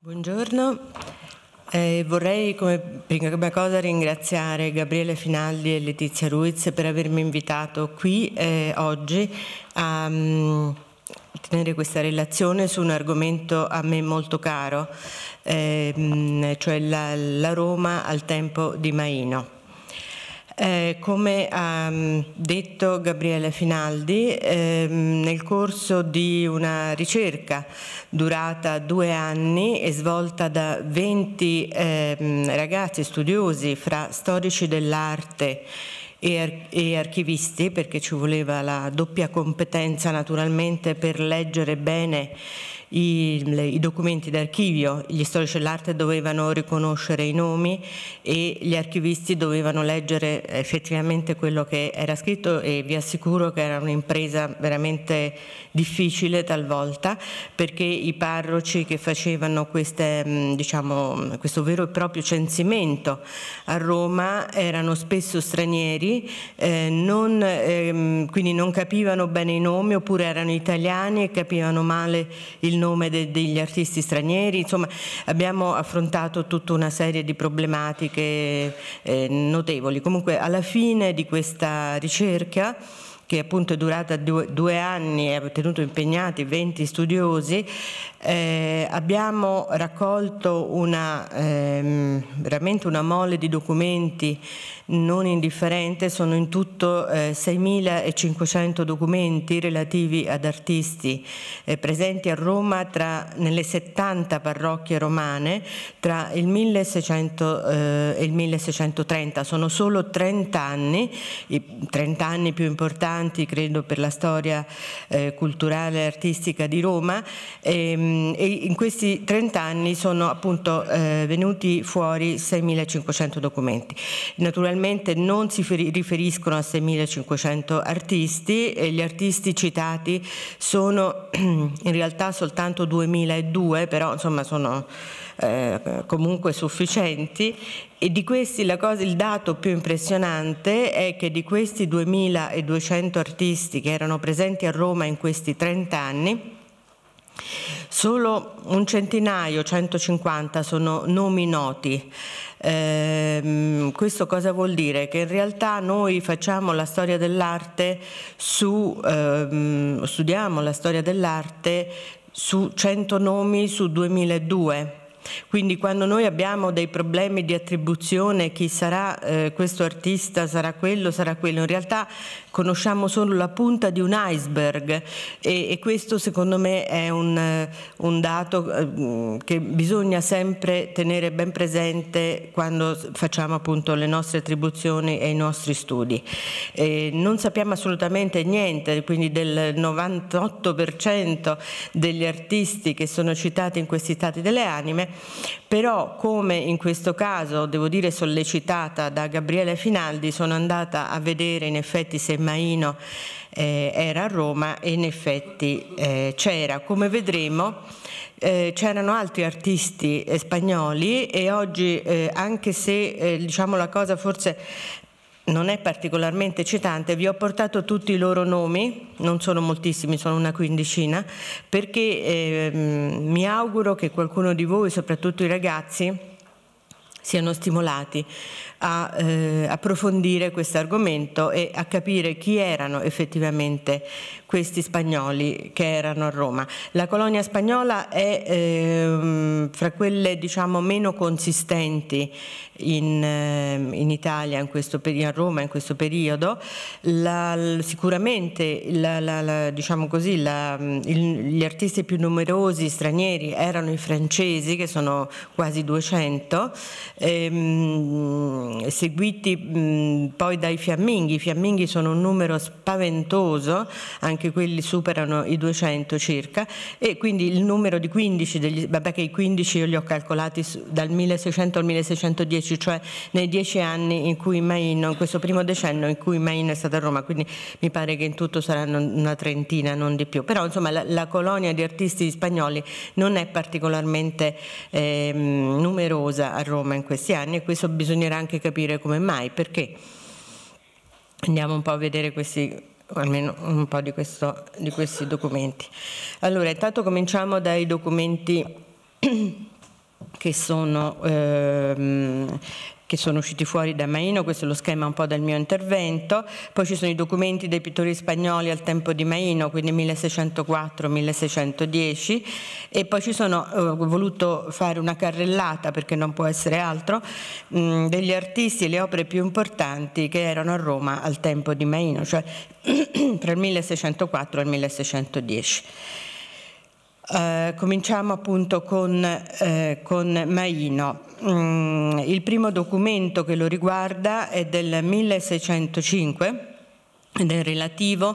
Buongiorno, eh, vorrei come prima cosa ringraziare Gabriele Finaldi e Letizia Ruiz per avermi invitato qui eh, oggi a um, tenere questa relazione su un argomento a me molto caro, ehm, cioè la, la Roma al tempo di Maino. Eh, come ha mm, detto Gabriele Finaldi, ehm, nel corso di una ricerca durata due anni e svolta da 20 ehm, ragazzi studiosi fra storici dell'arte e, ar e, archivisti, perché ci voleva la doppia competenza naturalmente per leggere bene i, le, i documenti d'archivio, gli storici dell'arte dovevano riconoscere i nomi e gli archivisti dovevano leggere eh, effettivamente quello che era scritto e vi assicuro che era un'impresa veramente difficile talvolta perché i parroci che facevano queste, mm, diciamo, questo vero e proprio censimento a Roma erano spesso stranieri, eh, non, ehm, quindi non capivano bene i nomi oppure erano italiani e capivano male il nome de, degli artisti stranieri, insomma abbiamo affrontato tutta una serie di problematiche eh, notevoli. Comunque alla fine di questa ricerca che appunto è durata due, due anni e ha tenuto impegnati 20 studiosi, eh, abbiamo raccolto una, ehm, veramente una mole di documenti non indifferente, sono in tutto eh, 6.500 documenti relativi ad artisti eh, presenti a Roma tra, nelle 70 parrocchie romane tra il 1600 eh, e il 1630. Sono solo 30 anni, i 30 anni più importanti credo per la storia eh, culturale e artistica di Roma. Ehm, Ehm, e in questi 30 anni sono appunto eh, venuti fuori 6.500 documenti. Naturalmente non si riferiscono a 6.500 artisti, gli artisti citati sono in realtà soltanto 2.002, però insomma sono eh, comunque sufficienti e di questi cosa, il dato più impressionante è che di questi 2200 artisti che erano presenti a Roma in questi 30 anni Solo un centinaio, 150, sono nomi noti. Eh, questo cosa vuol dire? Che in realtà noi facciamo la storia dell'arte su, eh, studiamo la storia dell'arte su 100 nomi su 2002. Quindi quando noi abbiamo dei problemi di attribuzione, chi sarà eh, questo artista, sarà quello, sarà quello, in realtà conosciamo solo la punta di un iceberg e, e questo secondo me è un, un dato eh, che bisogna sempre tenere ben presente quando facciamo appunto le nostre attribuzioni e i nostri studi. E non sappiamo assolutamente niente, quindi del 98% degli artisti che sono citati in questi stati delle anime, però come in questo caso, devo dire sollecitata da Gabriele Finaldi, sono andata a vedere in effetti se Maino eh, era a Roma e in effetti eh, c'era. Come vedremo eh, c'erano altri artisti eh, spagnoli e oggi eh, anche se eh, diciamo, la cosa forse non è particolarmente eccitante, vi ho portato tutti i loro nomi, non sono moltissimi, sono una quindicina, perché eh, mi auguro che qualcuno di voi, soprattutto i ragazzi, siano stimolati a eh, approfondire questo argomento e a capire chi erano effettivamente questi spagnoli che erano a Roma. La colonia spagnola è eh, fra quelle diciamo, meno consistenti in, eh, in Italia, in questo, a Roma in questo periodo, la, sicuramente la, la, diciamo così, mm, il, gli artisti più numerosi stranieri erano i francesi che sono quasi 200. Ehm, Ehm, seguiti mh, poi dai fiamminghi. I fiamminghi sono un numero spaventoso, anche quelli superano i 200 circa, e quindi il numero di 15, degli, vabbè che i 15 io li ho calcolati su, dal 1600 al 1610, cioè nei dieci anni in cui Maino, in questo primo decennio in cui Maino è stato a Roma, quindi mi pare che in tutto saranno una trentina, non di più. Però insomma la, la colonia di artisti spagnoli non è particolarmente ehm, numerosa a Roma in questi anni e questo bisognerà anche anche capire come mai, perché andiamo un po' a vedere questi almeno un po' di, questo, di questi documenti. Allora, intanto cominciamo dai documenti che sono ehm, che sono usciti fuori da Maino, questo è lo schema un po' del mio intervento, poi ci sono i documenti dei pittori spagnoli al tempo di Maino, quindi 1604-1610 e poi ci sono, ho eh, voluto fare una carrellata perché non può essere altro, mm, degli artisti e le opere più importanti che erano a Roma al tempo di Maino, cioè tra il 1604 e il 1610. Eh, cominciamo appunto con, eh, con Maino. Mm, il primo documento che lo riguarda è del 1605 ed è relativo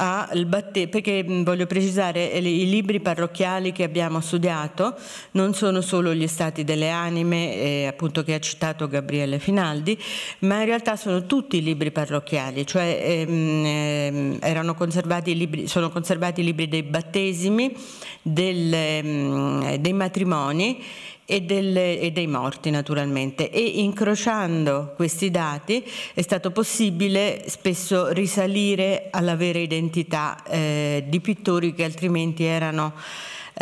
al battesimo, perché voglio precisare, eh, i libri parrocchiali che abbiamo studiato non sono solo gli stati delle anime, eh, appunto che ha citato Gabriele Finaldi, ma in realtà sono tutti i libri parrocchiali, cioè ehm, ehm, conservati libri, sono conservati i libri dei battesimi, del, ehm, dei matrimoni, e, delle, e dei morti naturalmente e incrociando questi dati è stato possibile spesso risalire alla vera identità eh, di pittori che altrimenti erano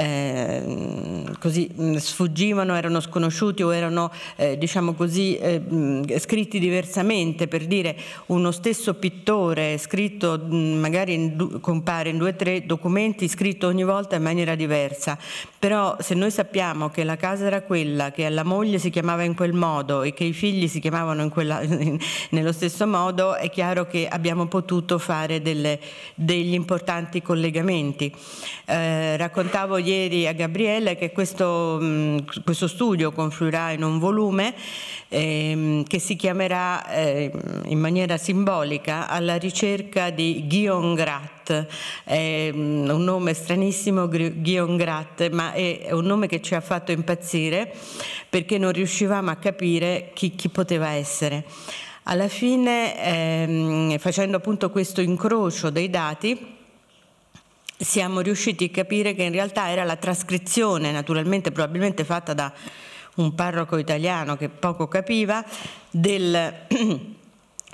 Ehm, così, mm, sfuggivano, erano sconosciuti o erano eh, diciamo così, eh, mm, scritti diversamente, per dire uno stesso pittore scritto mm, magari in, compare in due o tre documenti scritto ogni volta in maniera diversa, però se noi sappiamo che la casa era quella, che alla moglie si chiamava in quel modo e che i figli si chiamavano quella, nello stesso modo, è chiaro che abbiamo potuto fare delle, degli importanti collegamenti. Eh, raccontavo ieri a Gabriele che questo, questo studio confluirà in un volume ehm, che si chiamerà ehm, in maniera simbolica alla ricerca di Guillaume Gratt è un nome stranissimo, Guillaume Gratt, ma è un nome che ci ha fatto impazzire perché non riuscivamo a capire chi, chi poteva essere. Alla fine, ehm, facendo appunto questo incrocio dei dati, siamo riusciti a capire che in realtà era la trascrizione, naturalmente probabilmente fatta da un parroco italiano che poco capiva, del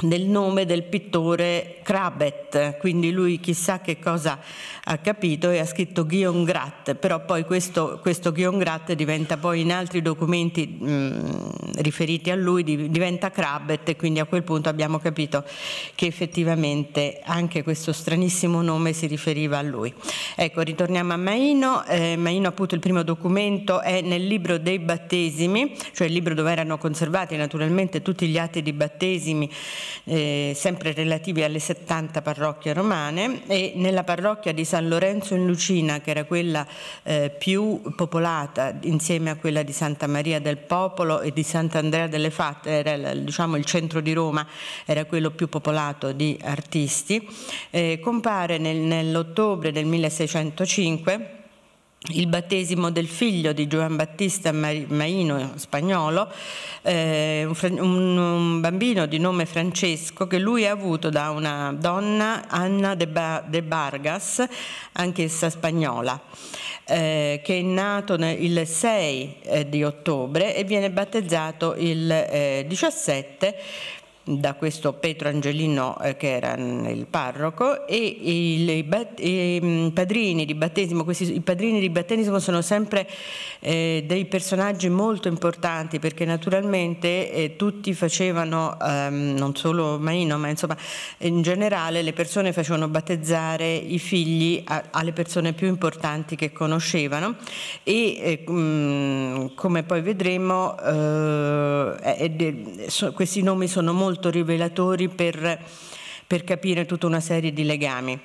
del nome del pittore Krabet, quindi lui chissà che cosa ha capito e ha scritto Guillaume Gratt, però poi questo, questo Guillaume Gratt diventa poi in altri documenti mh, mm, riferiti a lui, diventa Krabet e quindi a quel punto abbiamo capito che effettivamente anche questo stranissimo nome si riferiva a lui. Ecco, ritorniamo a Maino, eh, Maino appunto il primo documento è nel libro dei battesimi, cioè il libro dove erano conservati naturalmente tutti gli atti di battesimi, eh, sempre relativi alle 70 parrocchie romane e nella parrocchia di San Lorenzo in Lucina, che era quella eh, più popolata insieme a quella di Santa Maria del Popolo e di Sant'Andrea delle Fatte, era diciamo, il centro di Roma, era quello più popolato di artisti, eh, compare nel, nell'ottobre del 1605 il battesimo del figlio di Giovan Battista Maino, spagnolo, eh, un, un, bambino di nome Francesco che lui ha avuto da una donna, Anna de, ba, de Bargas, anch'essa spagnola, eh, che è nato il 6 eh, di ottobre e viene battezzato il 17 eh, da questo Petro Angelino eh, che era il parroco e i, i, mm, padrini di battesimo, questi, padrini di battesimo sono sempre eh, dei personaggi molto importanti perché naturalmente eh, tutti facevano, ehm, non solo Maino, ma insomma in generale le persone facevano battezzare i figli a, alle persone più importanti che conoscevano e mh, eh, mm, come poi vedremo eh, questi nomi sono molto molto rivelatori per, per capire tutta una serie di legami.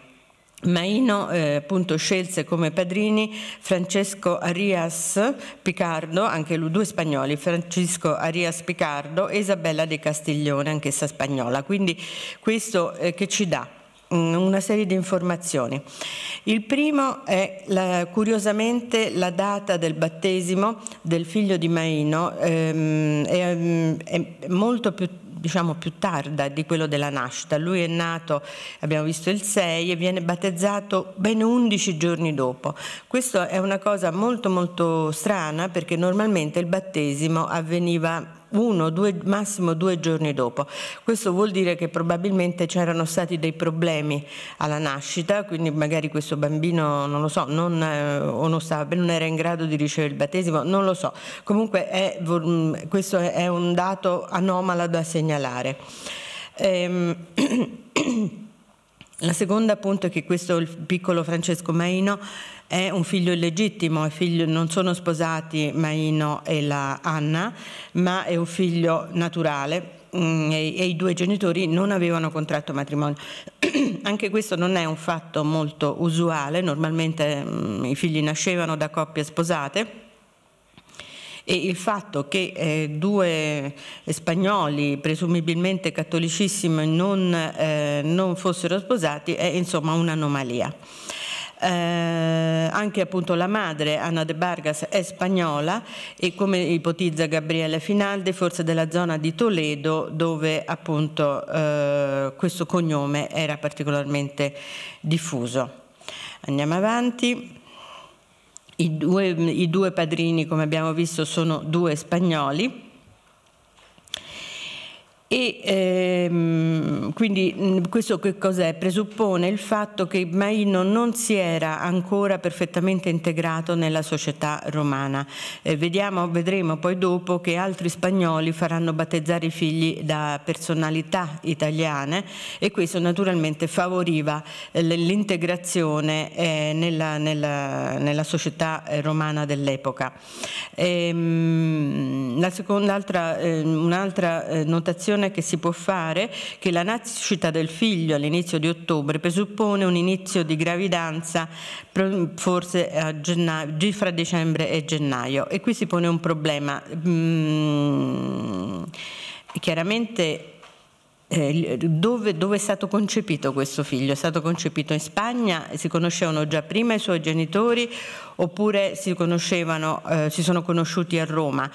Maino eh, appunto scelse come padrini Francesco Arias Picardo, anche lui due spagnoli, Francesco Arias Picardo e Isabella De Castiglione, anch'essa spagnola. Quindi questo eh, che ci dà? Mm, una serie di informazioni. Il primo è la, curiosamente la data del battesimo del figlio di Maino, ehm, è, mm, è molto più diciamo più tarda di quello della nascita. Lui è nato, abbiamo visto il 6 e viene battezzato ben 11 giorni dopo. Questa è una cosa molto molto strana perché normalmente il battesimo avveniva uno, due, massimo due giorni dopo. Questo vuol dire che probabilmente c'erano stati dei problemi alla nascita, quindi magari questo bambino non lo so, non, eh, o non, stava, non era in grado di ricevere il battesimo, non lo so. Comunque è, mm, questo è un dato anomalo da segnalare. Ehm, La seconda appunto è che questo piccolo Francesco Maino è un figlio illegittimo, figlio, non sono sposati Maino e la Anna, ma è un figlio naturale mm, e, e i due genitori non avevano contratto matrimonio. Anche questo non è un fatto molto usuale, normalmente mh, mm, i figli nascevano da coppie sposate e il fatto che eh, due spagnoli, presumibilmente cattolicissimi, non, eh, non fossero sposati è insomma un'anomalia. Eh, anche appunto la madre Anna de Vargas è spagnola e come ipotizza Gabriele Finaldi forse della zona di Toledo dove appunto eh, questo cognome era particolarmente diffuso. Andiamo avanti. I due, I due padrini, come abbiamo visto, sono due spagnoli e ehm, quindi mm, questo che cos'è? Presuppone il fatto che Maino non si era ancora perfettamente integrato nella società romana. Eh, vediamo, vedremo poi dopo che altri spagnoli faranno battezzare i figli da personalità italiane e questo naturalmente favoriva eh, l'integrazione eh, nella, nella, nella, società eh, romana dell'epoca. Ehm, la ehm, un'altra eh, notazione valutazione che si può fare che la nascita del figlio all'inizio di ottobre presuppone un inizio di gravidanza forse gennaio, fra dicembre e gennaio e qui si pone un problema. Mm, chiaramente eh, dove, dove, è stato concepito questo figlio? È stato concepito in Spagna? Si conoscevano già prima i suoi genitori oppure si, eh, si sono conosciuti a Roma?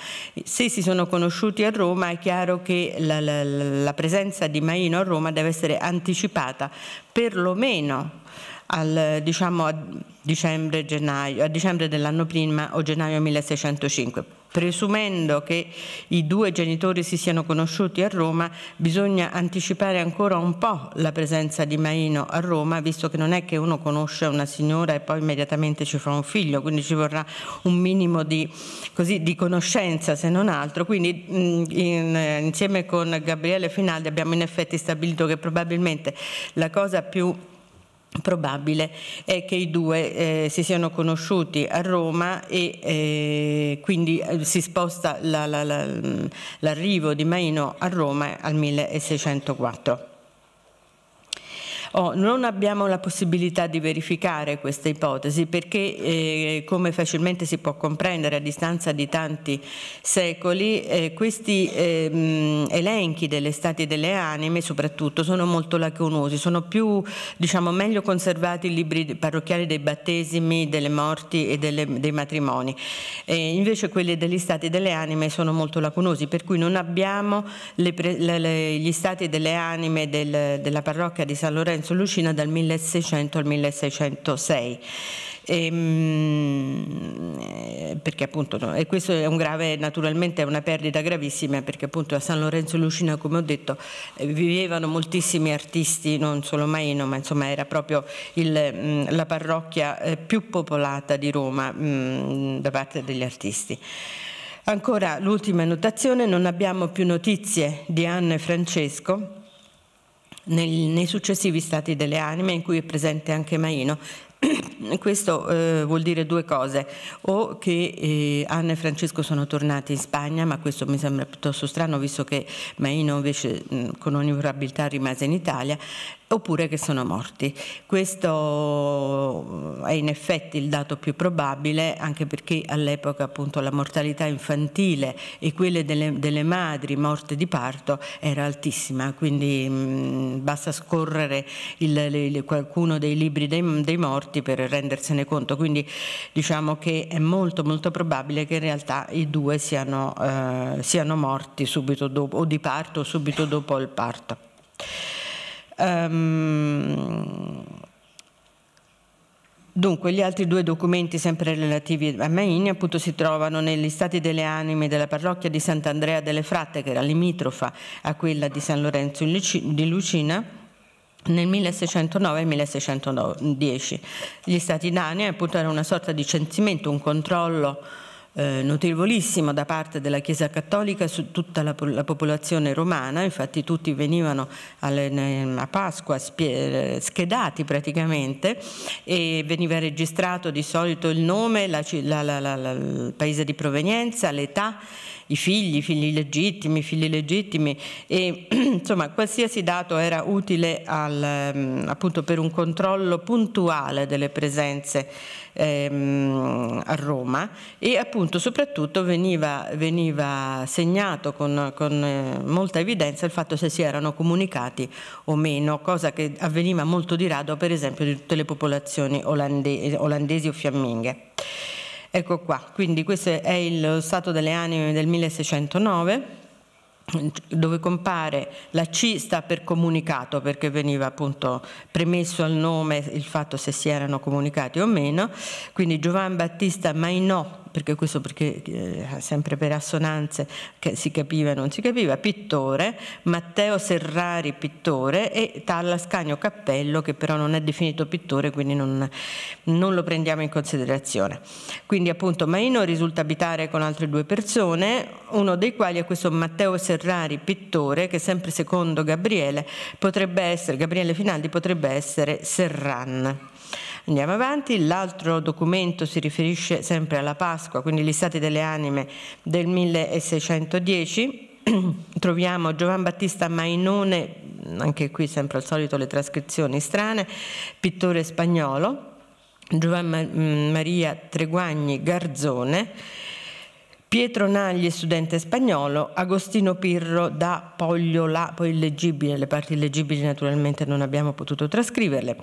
Se si sono conosciuti a Roma è chiaro che la, la, la presenza di Maino a Roma deve essere anticipata perlomeno al, diciamo, a, dicembre, dicembre dell'anno prima o gennaio 1605. Presumendo che i due genitori si siano conosciuti a Roma, bisogna anticipare ancora un po' la presenza di Maino a Roma, visto che non è che uno conosce una signora e poi immediatamente ci fa un figlio, quindi ci vorrà un minimo di, così, di conoscenza se non altro. Quindi mm, in, insieme con Gabriele Finaldi abbiamo in effetti stabilito che probabilmente la cosa più probabile è che i due eh, si siano conosciuti a Roma e eh, quindi eh, si sposta la, la, la, mm, l'arrivo di Maino a Roma al 1604. Oh, non abbiamo la possibilità di verificare questa ipotesi perché eh, come facilmente si può comprendere a distanza di tanti secoli eh, questi eh, elenchi delle stati delle anime soprattutto sono molto lacunosi, sono più diciamo, meglio conservati i libri parrocchiali dei battesimi, delle morti e delle, dei matrimoni. invece quelli degli stati delle anime sono molto lacunosi per cui non abbiamo le le, le, gli stati delle anime del, della parrocchia di San Lorenzo Vincenzo Lucina dal 1600 al 1606. E, ehm, eh, perché appunto, no, e questo è un grave, naturalmente è una perdita gravissima perché appunto a San Lorenzo Lucina, come ho detto, eh, vivevano moltissimi artisti, non solo Maino, ma insomma era proprio il, mm, la parrocchia eh, più popolata di Roma mm, da parte degli artisti. Ancora l'ultima notazione, non abbiamo più notizie di Anne e Francesco nel, nei successivi stati delle anime in cui è presente anche Maino. Questo eh, vuol dire due cose, o che eh, Anna e Francesco sono tornati in Spagna, ma questo mi sembra piuttosto strano visto che Maino invece mh, con ogni probabilità rimase in Italia, oppure che sono morti. Questo è in effetti il dato più probabile, anche perché all'epoca appunto la mortalità infantile e quelle delle, delle, madri morte di parto era altissima, quindi mh, basta scorrere il, le, qualcuno dei libri dei, dei, morti per rendersene conto, quindi diciamo che è molto molto probabile che in realtà i due siano, eh, siano morti subito dopo o di parto subito dopo il parto. Um, Dunque, gli altri due documenti, sempre relativi a Maini, appunto si trovano negli stati delle anime della parrocchia di Sant'Andrea delle Fratte, che era limitrofa a quella di San Lorenzo di Lucina, nel 1609 e 1610. Gli stati d'anima, appunto, era una sorta di censimento, un controllo eh, notevolissimo da parte della Chiesa Cattolica su tutta la, la popolazione romana, infatti tutti venivano alle, a Pasqua spie, eh, schedati praticamente e veniva registrato di solito il nome, la, la, il paese di provenienza, l'età i figli, i figli legittimi, i figli legittimi e insomma qualsiasi dato era utile al, mm, appunto per un controllo puntuale delle presenze ehm, a Roma e appunto soprattutto veniva, veniva segnato con, con, eh, molta evidenza il fatto se si erano comunicati o meno, cosa che avveniva molto di rado per esempio di tutte le popolazioni olandesi, olandesi o fiamminghe. Ecco qua, quindi questo è il stato delle anime del 1609 dove compare la C sta per comunicato perché veniva appunto premesso al nome il fatto se si erano comunicati o meno, quindi Giovan Battista Mainò perché questo perché eh, sempre per assonanze che si capiva e non si capiva, pittore, Matteo Serrari pittore e Tallascagno Cappello che però non è definito pittore quindi non, non lo prendiamo in considerazione. Quindi appunto Maino risulta abitare con altre due persone, uno dei quali è questo Matteo Serrari pittore che sempre secondo Gabriele potrebbe essere, Gabriele Finaldi potrebbe essere Serran. Andiamo avanti, l'altro documento si riferisce sempre alla Pasqua, quindi gli stati delle anime del 1610. Troviamo Giovan Battista Mainone, anche qui sempre al solito le trascrizioni strane, pittore spagnolo, Giovan mm, Maria Treguagni Garzone, Pietro Nagli, studente spagnolo, Agostino Pirro da Pogliola, poi illeggibile, le parti illeggibili naturalmente non abbiamo potuto trascriverle.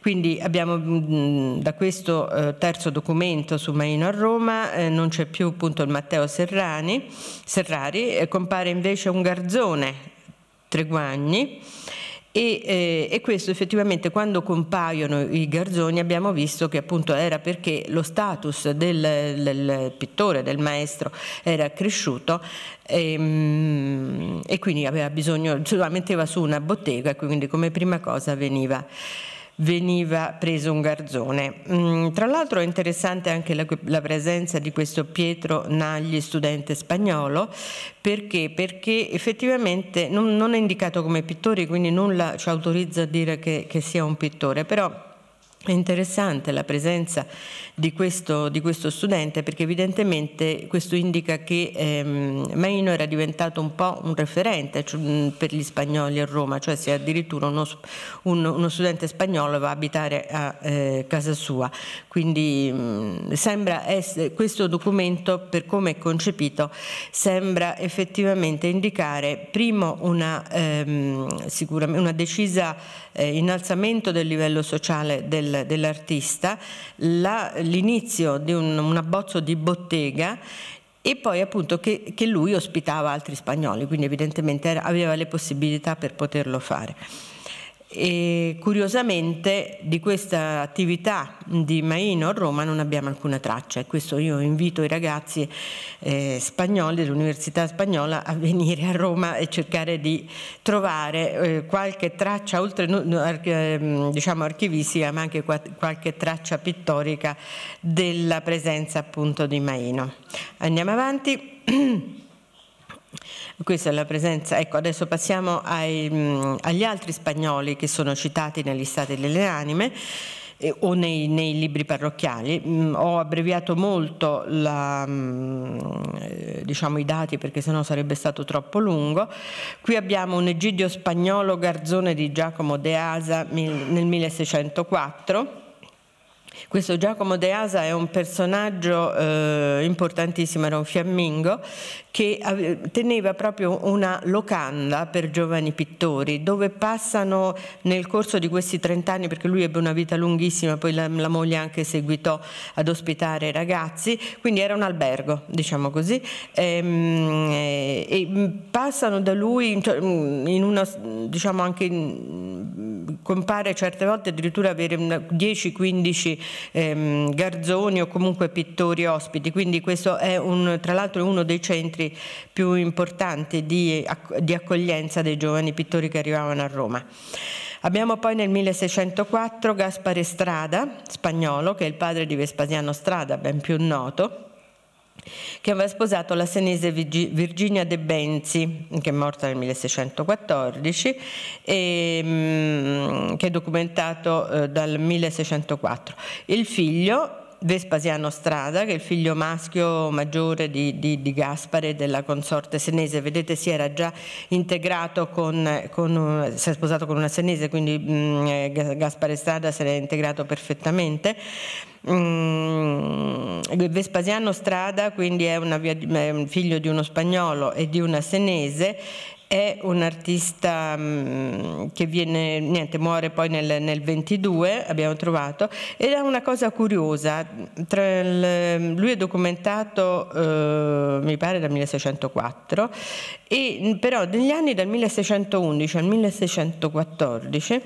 Quindi abbiamo mm, da questo eh, terzo documento su Maino a Roma, eh, non c'è più appunto il Matteo Serrani, Serrari, eh, compare invece un garzone Treguagni e, eh, e, questo effettivamente quando compaiono i garzoni abbiamo visto che appunto era perché lo status del, del pittore, del maestro era cresciuto e, ehm, e quindi aveva bisogno, cioè, metteva su una bottega e quindi come prima cosa veniva veniva preso un garzone. Mm, tra l'altro è interessante anche la, la, presenza di questo Pietro Nagli, studente spagnolo, perché? perché effettivamente non, non, è indicato come pittore, quindi nulla ci autorizza a dire che, che sia un pittore, però è interessante la presenza di questo, di questo, studente perché evidentemente questo indica che ehm, Maino era diventato un po' un referente cioè, mm, per gli spagnoli a Roma, cioè se addirittura uno, un, uno studente spagnolo va a abitare a eh, casa sua. Quindi mh, mm, sembra essere, questo documento per come è concepito sembra effettivamente indicare primo una, ehm, un decisa eh, innalzamento del livello sociale del del, dell'artista, l'inizio di un, un abbozzo di bottega e poi appunto che, che, lui ospitava altri spagnoli, quindi evidentemente era, aveva le possibilità per poterlo fare e curiosamente di questa attività di Maino a Roma non abbiamo alcuna traccia e questo io invito i ragazzi eh, spagnoli dell'Università Spagnola a venire a Roma e cercare di trovare eh, qualche traccia oltre ehm, diciamo archivistica ma anche qualche traccia pittorica della presenza appunto di Maino. Andiamo avanti. Questa è la presenza. Ecco, adesso passiamo ai, agli altri spagnoli che sono citati negli Stati delle Anime eh, o nei, nei, libri parrocchiali. Ho abbreviato molto la, eh, diciamo, i dati perché sennò sarebbe stato troppo lungo. Qui abbiamo un egidio spagnolo Garzone di Giacomo de Asa nel 1604 questo Giacomo De Asa è un personaggio eh, importantissimo, era un fiammingo che teneva proprio una locanda per giovani pittori dove passano nel corso di questi 30 anni, perché lui ebbe una vita lunghissima, poi la, la moglie anche seguitò ad ospitare i ragazzi, quindi era un albergo, diciamo così, e, ehm, eh, e passano da lui cioè, mm, in una, diciamo anche in, mm, compare certe volte addirittura avere 10-15 ehm, Garzoni o comunque pittori ospiti, quindi questo è un, tra l'altro uno dei centri più importanti di, di accoglienza dei giovani pittori che arrivavano a Roma. Abbiamo poi nel 1604 Gaspare Strada, spagnolo, che è il padre di Vespasiano Strada, ben più noto, che aveva sposato la senese Virginia De Benzi, che è morta nel 1614, e, ehm, che è documentato eh, dal 1604. Il figlio, Vespasiano Strada, che è il figlio maschio maggiore di, di, di Gaspare della consorte senese, vedete si era già integrato con, con eh, si è sposato con una senese, quindi mh, mm, eh, Gaspare Strada si era integrato perfettamente. Mm, Vespasiano Strada, quindi è, una, è un figlio di uno spagnolo e di una senese, è un artista mm, che viene, niente, muore poi nel, nel, 22, abbiamo trovato, ed è una cosa curiosa, il, lui è documentato eh, mi pare dal 1604, e, però negli anni dal 1611 al 1614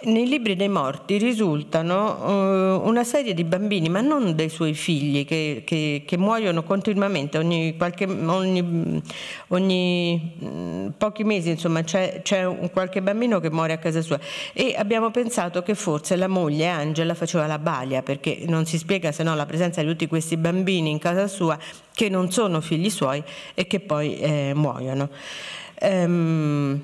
nei libri dei morti risultano uh, una serie di bambini, ma non dei suoi figli, che, che, che muoiono continuamente, ogni, qualche, ogni, ogni mh, mm, pochi mesi insomma, c'è, qualche bambino che muore a casa sua e abbiamo pensato che forse la moglie Angela faceva la balia, perché non si spiega se no la presenza di tutti questi bambini in casa sua che non sono figli suoi e che poi eh, muoiono. Um,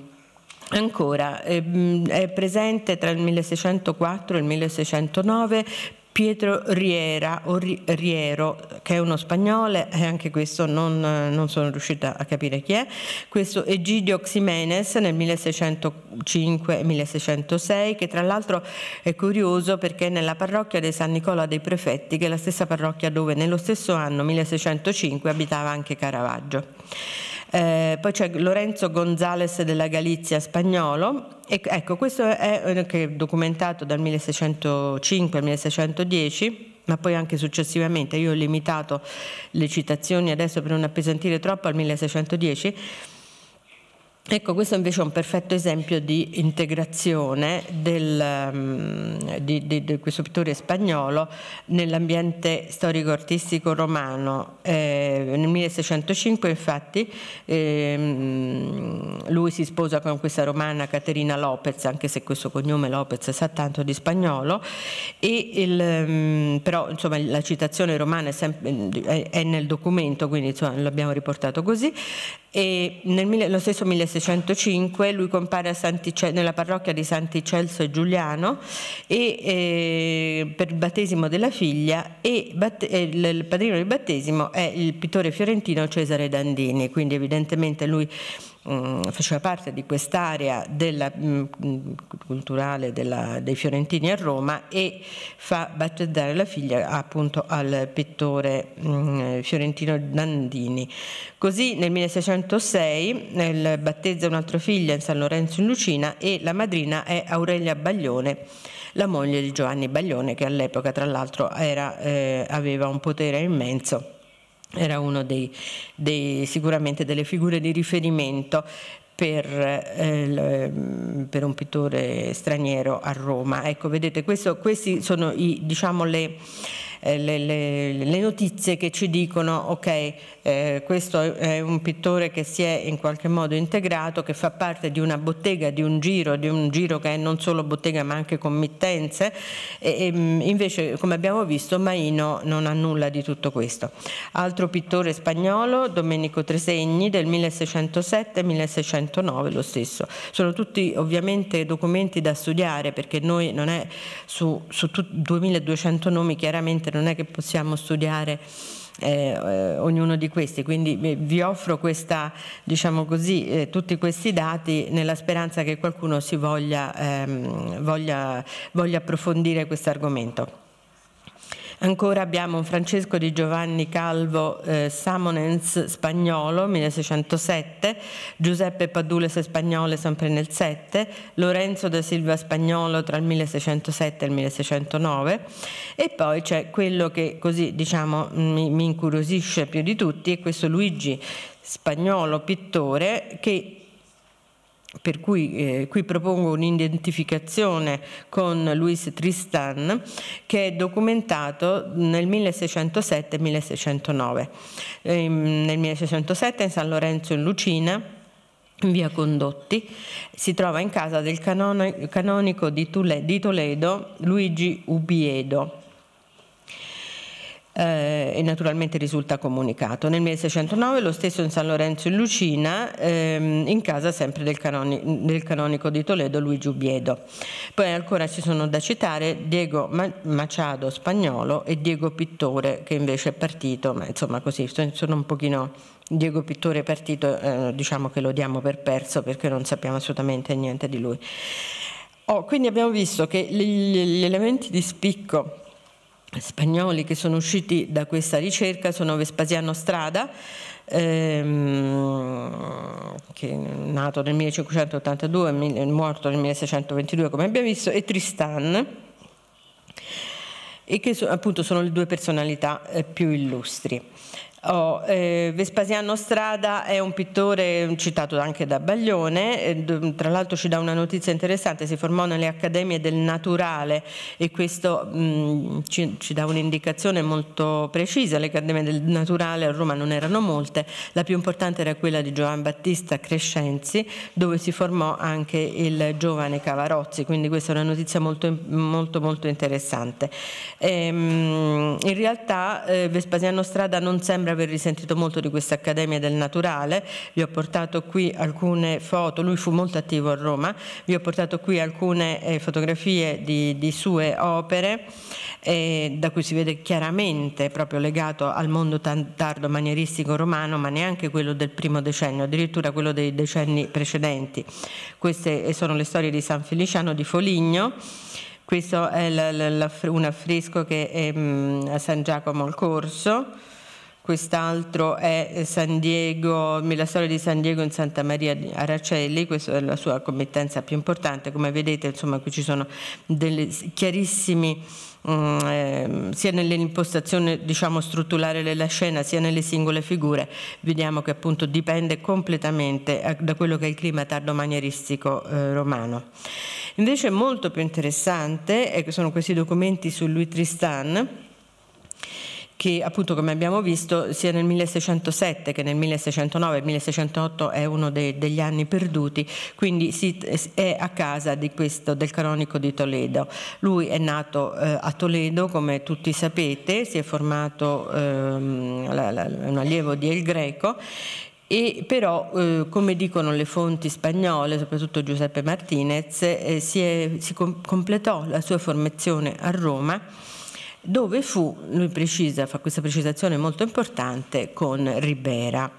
Ancora, ehm, è presente tra il 1604 e il 1609 Pietro Riera, Riero, che è uno spagnolo, e anche questo non, non, sono riuscita a capire chi è, questo Egidio Ximenes nel 1605-1606, che tra l'altro è curioso perché è nella parrocchia di San Nicola dei Prefetti, che è la stessa parrocchia dove nello stesso anno, 1605, abitava anche Caravaggio. Eh, poi c'è Lorenzo González della Galizia spagnolo. E, ecco, questo è, è documentato dal 1605 al 1610 ma poi anche successivamente, io ho limitato le citazioni adesso per non appesantire troppo al 1610, Ecco, questo invece è un perfetto esempio di integrazione del, mm, di, di, di, questo pittore spagnolo nell'ambiente storico-artistico romano. Eh, nel 1605 infatti eh, lui si sposa con questa romana Caterina Lopez, anche se questo cognome Lopez sa tanto di spagnolo, il, mm, però insomma, la citazione romana è, sempre, è nel documento, quindi l'abbiamo riportato così e nello stesso 1605 lui compare nella parrocchia di Santi Celso e Giuliano e, eh, per il battesimo della figlia e eh, il padrino di battesimo è il pittore fiorentino Cesare Dandini, quindi evidentemente lui Mm, faceva parte di quest'area mm, culturale della, dei fiorentini a Roma e fa battezzare la figlia appunto al pittore mh, mm, fiorentino Dandini. Così nel 1606 nel, battezza un'altra figlia in San Lorenzo in Lucina e la madrina è Aurelia Baglione la moglie di Giovanni Baglione che all'epoca tra l'altro eh, aveva un potere immenso era uno dei, dei, sicuramente delle figure di riferimento per, eh, ehm, per, un pittore straniero a Roma. Ecco, vedete, questo, questi sono i, diciamo, le, eh, le, le, le, notizie che ci dicono ok eh, questo è un pittore che si è in qualche modo integrato, che fa parte di una bottega, di un giro, di un giro che è non solo bottega ma anche committenze e, e mm, invece come abbiamo visto Maino non ha nulla di tutto questo. Altro pittore spagnolo, Domenico Tresegni del 1607-1609 lo stesso. Sono tutti ovviamente documenti da studiare perché noi non è su, su 2200 nomi chiaramente non è che possiamo studiare eh, eh ognuno di questi. Quindi eh, vi offro questa, diciamo così, eh, tutti questi dati nella speranza che qualcuno si voglia, ehm, voglia, voglia approfondire questo argomento. Ancora abbiamo un Francesco di Giovanni Calvo eh, Samonens spagnolo 1607, Giuseppe Padules spagnolo sempre nel 7, Lorenzo da Silva spagnolo tra il 1607 e il 1609 e poi c'è quello che così diciamo mi, mi incuriosisce più di tutti è questo Luigi spagnolo pittore che per cui eh, qui propongo un'identificazione con Louis Tristan che è documentato nel 1607-1609. Eh, nel 1607 in San Lorenzo in Lucina in via Condotti, si trova in casa del canonico di Toledo Luigi Ubiedo eh, e naturalmente risulta comunicato. Nel 1609 lo stesso in San Lorenzo in Lucina, ehm, in casa sempre del, canoni, del, canonico di Toledo Luigi Ubiedo. Poi ancora ci sono da citare Diego Maciado Spagnolo e Diego Pittore che invece è partito, ma insomma così sono un pochino... Diego Pittore è partito, eh, diciamo che lo diamo per perso perché non sappiamo assolutamente niente di lui. Oh, quindi abbiamo visto che gli, gli elementi di spicco spagnoli che sono usciti da questa ricerca sono Vespasiano Strada, ehm, che è nato nel 1582 e morto nel 1622 come abbiamo visto, e Tristan, e che appunto sono le due personalità eh, più illustri. Oh, eh, Vespasiano Strada è un pittore citato anche da Baglione, eh, tra l'altro ci dà una notizia interessante, si formò nelle accademie del naturale e questo mh, mm, ci, ci, dà un'indicazione molto precisa, le accademie del naturale a Roma non erano molte, la più importante era quella di Giovan Battista Crescenzi dove si formò anche il giovane Cavarozzi, quindi questa è una notizia molto molto, molto interessante. Ehm, in realtà eh, Vespasiano Strada non sembra aver risentito molto di questa Accademia del Naturale, vi ho portato qui alcune foto, lui fu molto attivo a Roma, vi ho portato qui alcune eh, fotografie di, di, sue opere, eh, da cui si vede chiaramente proprio legato al mondo tardo manieristico romano, ma neanche quello del primo decennio, addirittura quello dei decenni precedenti. Queste eh, sono le storie di San Feliciano di Foligno. Questo è un affresco che è mm, a San Giacomo al Corso quest'altro è eh, San Diego, la storia di San Diego in Santa Maria di Aracelli, questa è la sua committenza più importante, come vedete insomma qui ci sono delle chiarissimi mm, ehm, sia nell'impostazione diciamo, strutturale della scena sia nelle singole figure vediamo che appunto dipende completamente eh, da quello che è il clima tardomanieristico eh, romano. Invece molto più interessante sono questi documenti su Louis Tristan che appunto come abbiamo visto sia nel 1607 che nel 1609 1608 è uno de, degli anni perduti quindi si, è a casa questo, del canonico di Toledo lui è nato eh, a Toledo come tutti sapete si è formato ehm, un allievo di El Greco e però, eh, come dicono le fonti spagnole, soprattutto Giuseppe Martinez, eh, si, è, si com completò la sua formazione a Roma dove fu, lui precisa, fa questa precisazione molto importante, con Ribera.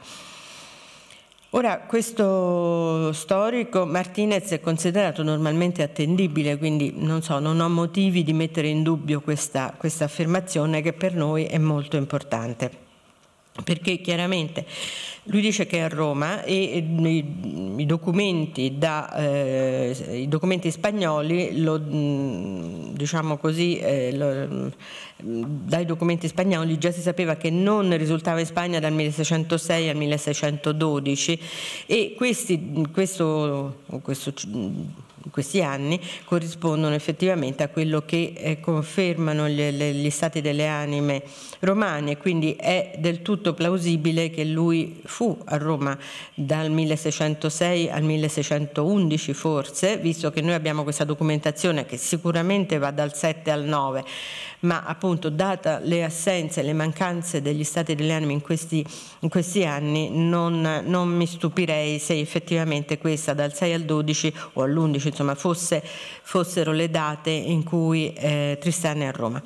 Ora, questo storico Martinez è considerato normalmente attendibile, quindi non, so, non ho motivi di mettere in dubbio questa, questa affermazione che per noi è molto importante perché chiaramente lui dice che è a Roma e, mm, i, documenti, da, eh, i documenti spagnoli, lo, mm, diciamo così, eh, lo, mm, dai documenti spagnoli già si sapeva che non risultava in Spagna dal 1606 al 1612 e questi, questo, questo questi anni corrispondono effettivamente a quello che eh, confermano gli, gli, stati delle anime romane, quindi è del tutto plausibile che lui fu a Roma dal 1606 al 1611 forse, visto che noi abbiamo questa documentazione che sicuramente va dal 7 al 9, ma appunto data le assenze, le mancanze degli stati delle anime in questi, in questi anni, non, non, mi stupirei se effettivamente questa dal 6 al 12 o all'11 insomma fosse, fossero le date in cui eh, Tristano è a Roma.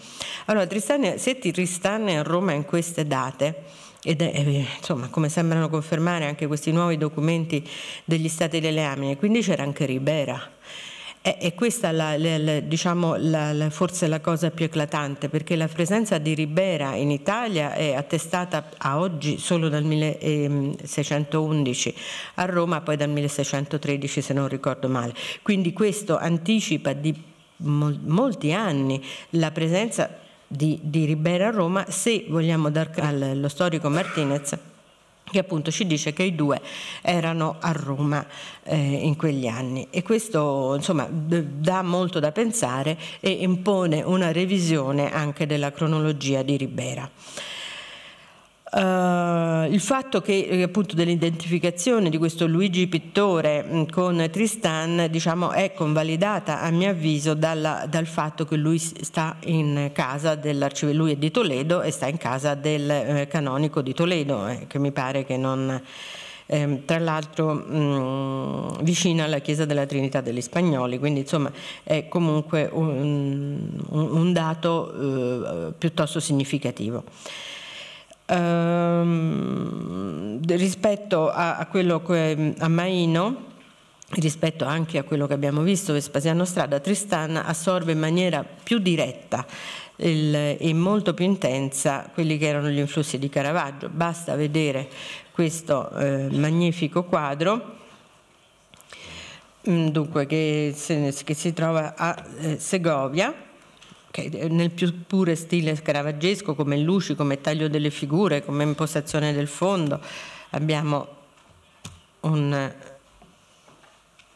Allora Tristano, se Tristano è a Roma in queste date, ed è insomma, come sembrano confermare anche questi nuovi documenti degli stati delle Amine, quindi c'era anche Ribera. E, e questa la, la, la, diciamo, forse è la cosa più eclatante, perché la presenza di Ribera in Italia è attestata a oggi solo dal 1611, ehm, a Roma poi dal 1613 se non ricordo male. Quindi questo anticipa di molti anni la presenza di, di Ribera a Roma, se vogliamo dar allo storico Martinez che appunto ci dice che i due erano a Roma eh, in quegli anni e questo insomma dà molto da pensare e impone una revisione anche della cronologia di Ribera. Eh, il fatto che eh, appunto dell'identificazione di questo Luigi Pittore mm, con Tristan diciamo, è convalidata a mio avviso dalla, dal fatto che lui, sta in casa lui è di Toledo e sta in casa del eh, canonico di Toledo eh, che mi pare che non eh, tra l'altro mm, vicino alla chiesa della Trinità degli Spagnoli, quindi insomma è comunque un, un dato eh, piuttosto significativo ehm, rispetto a, a, quello che, a Maino rispetto anche a quello che abbiamo visto Vespasiano Strada, Tristan assorbe in maniera più diretta il, e molto più intensa quelli che erano gli influssi di Caravaggio. Basta vedere questo eh, magnifico quadro mm, dunque, che, se, che, si trova a eh, Segovia eh, nel più puro stile scaravagesco, come luci, come taglio delle figure, come impostazione del fondo. Abbiamo un,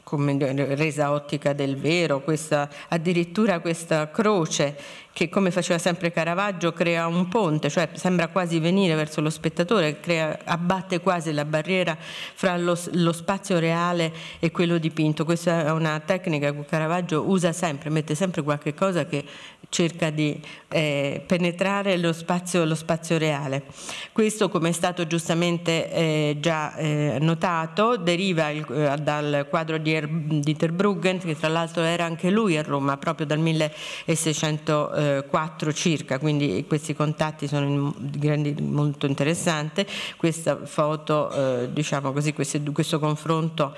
come resa ottica del vero, questa, addirittura questa croce che come faceva sempre Caravaggio crea un ponte, cioè sembra quasi venire verso lo spettatore, crea, abbatte quasi la barriera fra lo, lo, spazio reale e quello dipinto. Questa è una tecnica che Caravaggio usa sempre, mette sempre qualche cosa che cerca di eh, penetrare lo spazio, lo spazio, reale. Questo, come è stato giustamente eh, già eh, notato, deriva il, eh, dal quadro di, er, di Terbruggen, che tra l'altro era anche lui a Roma, proprio dal 1600 eh, 4 circa, quindi questi contatti sono in, grandi, molto interessanti. Questa foto, eh, diciamo così, questo, questo confronto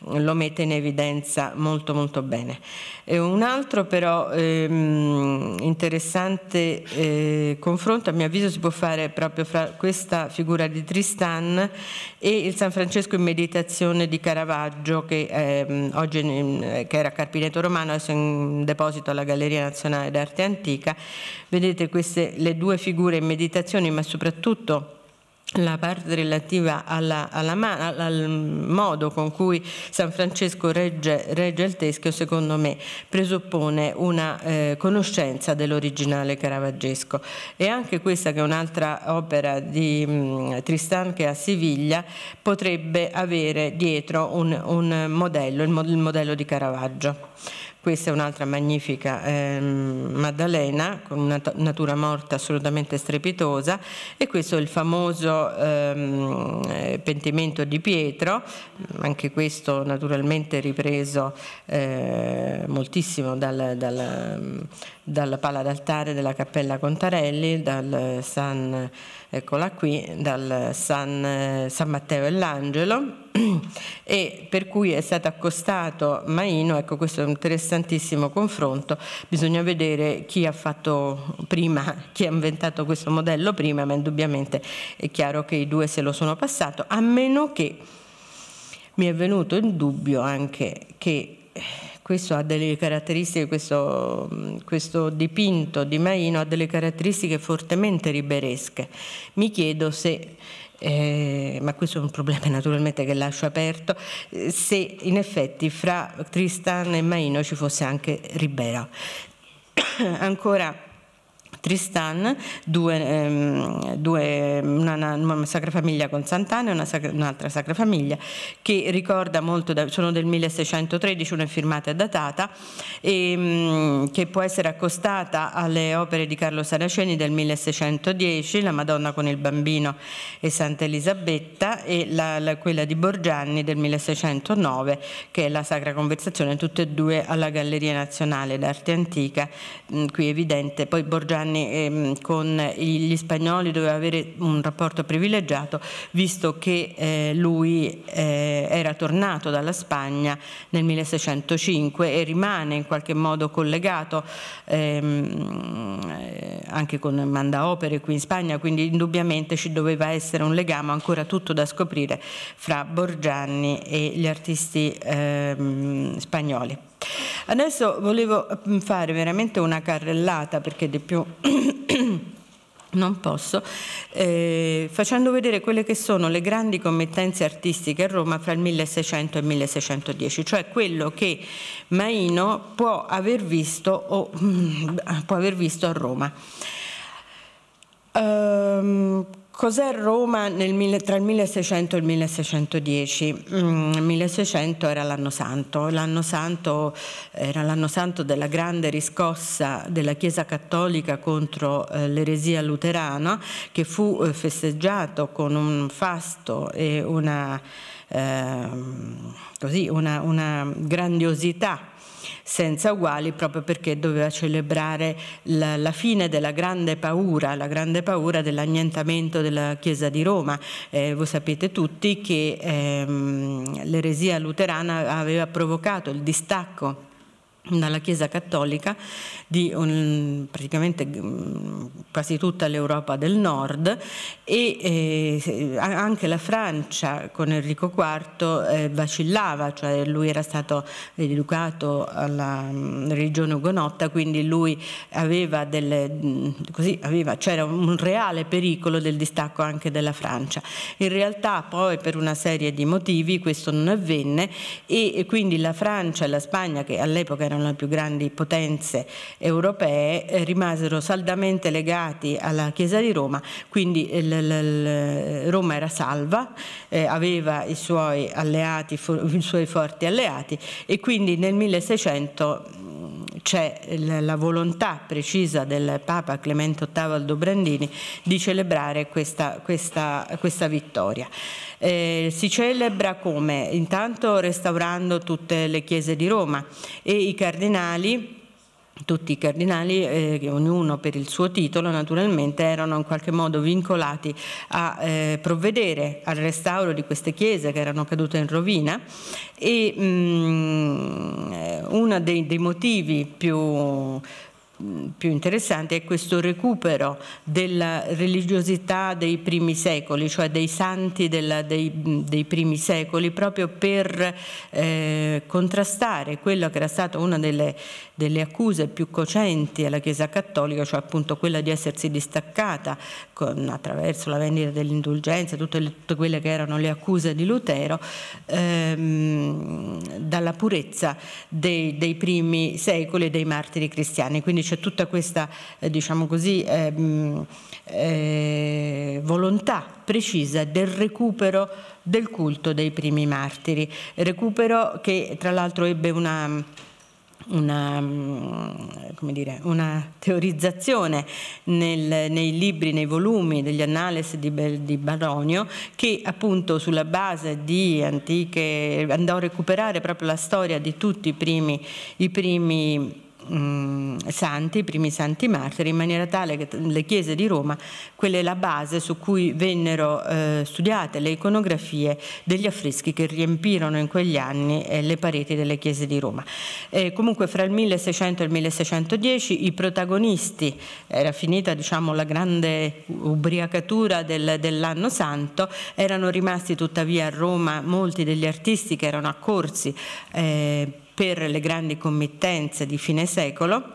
lo mette in evidenza molto molto bene. E eh, un altro però ehm, interessante eh, confronto a mio avviso si può fare proprio fra questa figura di Tristan e il San Francesco in meditazione di Caravaggio che, ehm, oggi, eh, che era a Carpineto Romano, adesso in deposito alla Galleria Nazionale d'Arte Antica. Vedete queste le due figure in meditazione ma soprattutto la parte relativa alla, alla, alla, al modo con cui San Francesco regge, regge il teschio, secondo me, presuppone una eh, conoscenza dell'originale caravaggesco. E anche questa, che è un'altra opera di mh, mm, Tristan che è a Siviglia, potrebbe avere dietro un, un modello, il, modello di Caravaggio. Questa è un'altra magnifica eh, Maddalena con una natura morta assolutamente strepitosa e questo è il famoso ehm, eh, pentimento di Pietro, anche questo naturalmente ripreso eh, moltissimo dal, dal dal Pala d'Altare della Cappella Contarelli, dal San, eccola qui, dal San, San Matteo e l'Angelo e per cui è stato accostato Maino, ecco questo è un interessantissimo confronto, bisogna vedere chi ha fatto prima, chi ha inventato questo modello prima, ma indubbiamente è chiaro che i due se lo sono passato, a meno che mi è venuto il dubbio anche che questo ha delle caratteristiche, questo, questo, dipinto di Maino ha delle caratteristiche fortemente riberesche. Mi chiedo se, eh, ma questo è un problema naturalmente che lascio aperto, eh, se in effetti fra Tristan e Maino ci fosse anche Ribera. Ancora Tristan, due, ehm, due, una, una, Sacra Famiglia con Sant'Anna e una sacra, un'altra Sacra Famiglia che ricorda molto, da, sono del 1613, una è firmata e datata, e, ehm, mh, che può essere accostata alle opere di Carlo Saraceni del 1610, La Madonna con il Bambino e Santa Elisabetta e la, la, quella di Borgianni del 1609 che è la Sacra Conversazione, tutte e due alla Galleria Nazionale d'Arte Antica, mh, qui evidente, poi Borgianni italiani ehm, con gli spagnoli doveva avere un rapporto privilegiato visto che eh, lui eh, era tornato dalla Spagna nel 1605 e rimane in qualche modo collegato ehm, eh, anche con mandaopere qui in Spagna, quindi indubbiamente ci doveva essere un legame ancora tutto da scoprire fra Borgianni e gli artisti ehm, spagnoli. Adesso volevo mm, fare veramente una carrellata perché di più non posso, eh, facendo vedere quelle che sono le grandi committenze artistiche a Roma fra il 1600 e il 1610, cioè quello che Maino può aver visto, o, mm, può aver visto a Roma. Um, Cos'è Roma nel, tra il 1600 e il 1610? Il 1600 era l'anno santo, l'anno santo era l'anno santo della grande riscossa della Chiesa Cattolica contro eh, l'eresia luterana che fu eh, festeggiato con un fasto e una, eh, così, una, una grandiosità senza uguali proprio perché doveva celebrare la, la fine della grande paura, la grande paura dell'annientamento della Chiesa di Roma. Eh, voi sapete tutti che ehm, l'eresia luterana aveva provocato il distacco dalla Chiesa Cattolica di un, praticamente mm, quasi tutta l'Europa del Nord e eh, anche la Francia con Enrico IV eh, vacillava, cioè lui era stato educato alla mm, religione ugonotta, quindi lui aveva delle mm, così aveva, c'era un reale pericolo del distacco anche della Francia. In realtà poi per una serie di motivi questo non avvenne e, e quindi la Francia e la Spagna che all'epoca erano erano le più grandi potenze europee, eh, rimasero saldamente legati alla Chiesa di Roma, quindi eh, eh, Roma era salva, aveva i suoi alleati, i suoi forti alleati e quindi nel 1600 c'è la volontà precisa del Papa Clemente VIII Aldobrandini di celebrare questa, questa, questa vittoria. Eh, si celebra come? Intanto restaurando tutte le chiese di Roma e i cardinali tutti i cardinali, eh, ognuno per il suo titolo naturalmente, erano in qualche modo vincolati a eh, provvedere al restauro di queste chiese che erano cadute in rovina e mh, mm, eh, uno dei, dei motivi più Mm, più interessante è questo recupero della religiosità dei primi secoli, cioè dei santi della, dei, mm, dei, primi secoli, proprio per eh, contrastare quella che era stata una delle, delle, accuse più cocenti alla Chiesa Cattolica, cioè appunto quella di essersi distaccata con, attraverso la vendita dell'indulgenza, tutte, tutte, quelle che erano le accuse di Lutero, ehm, dalla purezza dei, dei primi secoli e dei martiri cristiani. Quindi c'è tutta questa eh, diciamo così, ehm, eh, volontà precisa del recupero del culto dei primi martiri, recupero che tra l'altro ebbe una, una, mm, dire, una, teorizzazione nel, nei libri, nei volumi degli Annales di, di, Baronio che appunto sulla base di antiche andò a recuperare proprio la storia di tutti i primi, i primi Mm, santi, i primi santi martiri, in maniera tale che le chiese di Roma, quella è la base su cui vennero eh, studiate le iconografie degli affreschi che riempirono in quegli anni eh, le pareti delle chiese di Roma. Eh, comunque fra il 1600 e il 1610 i protagonisti, era finita diciamo, la grande ubriacatura del, dell'anno santo, erano rimasti tuttavia a Roma molti degli artisti che erano accorsi eh, per le grandi committenze di fine secolo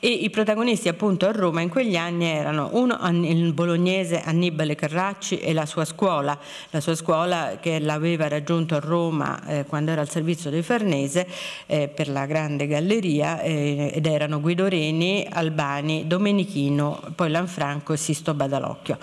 e i protagonisti appunto a Roma in quegli anni erano uno il bolognese Annibale Carracci e la sua scuola, la sua scuola che l'aveva raggiunto a Roma eh, quando era al servizio dei Farnese eh, per la grande galleria eh, ed erano Guido Reni, Albani, Domenichino, poi Lanfranco e Sisto Badalocchio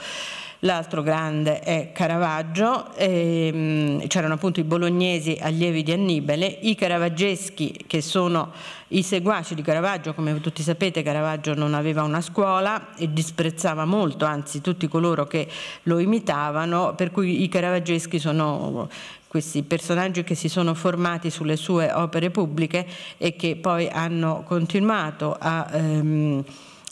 l'altro grande è Caravaggio, ehm, c'erano appunto i bolognesi allievi di Annibale, i caravaggeschi che sono i seguaci di Caravaggio, come tutti sapete Caravaggio non aveva una scuola e disprezzava molto, anzi tutti coloro che lo imitavano, per cui i caravaggeschi sono questi personaggi che si sono formati sulle sue opere pubbliche e che poi hanno continuato a... Ehm,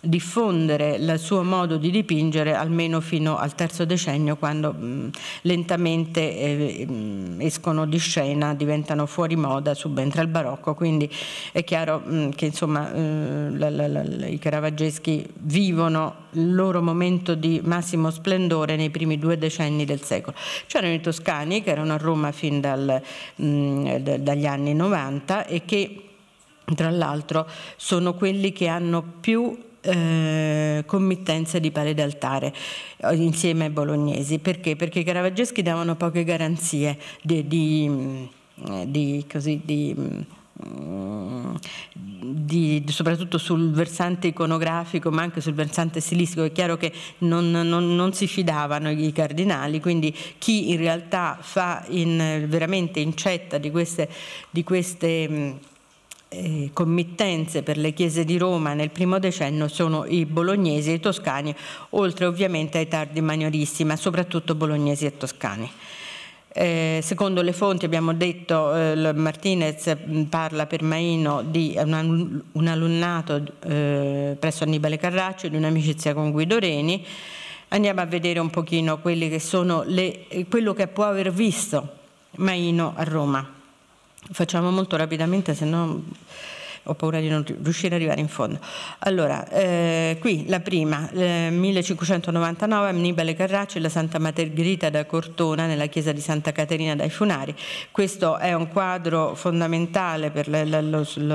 diffondere il suo modo di dipingere almeno fino al terzo decennio quando mh, mm, lentamente eh, mm, escono di scena, diventano fuori moda, subentra il barocco, quindi è chiaro mh, mm, che insomma, eh, la, la, la, i caravaggeschi vivono il loro momento di massimo splendore nei primi due decenni del secolo. C'erano i toscani che erano a Roma fin dal, dagli anni 90 e che tra l'altro sono quelli che hanno più eh, committenza di Pale d'Altare eh, insieme ai bolognesi. Perché? Perché i caravaggeschi davano poche garanzie di, di, mm, di, così, mm, di di, soprattutto sul versante iconografico ma anche sul versante stilistico è chiaro che non, non, non si fidavano i cardinali quindi chi in realtà fa in, veramente incetta di queste, di queste mm, eh, committenze per le chiese di Roma nel primo decennio sono i bolognesi e i toscani, oltre ovviamente ai tardi manioristi, ma soprattutto bolognesi e toscani. Eh, secondo le fonti abbiamo detto eh, Martinez mm, parla per Maino di un, un alunnato eh, presso Annibale Carraccio di un'amicizia con Guido Reni andiamo a vedere un pochino che le, quello che può aver visto Maino a Roma Facciamo molto rapidamente, se no ho paura di non riuscire ad arrivare in fondo. Allora, eh, qui la prima, eh, 1599, Annibale Carracci e la Santa Margherita da Cortona nella chiesa di Santa Caterina dai Funari. Questo è un quadro fondamentale, la, la,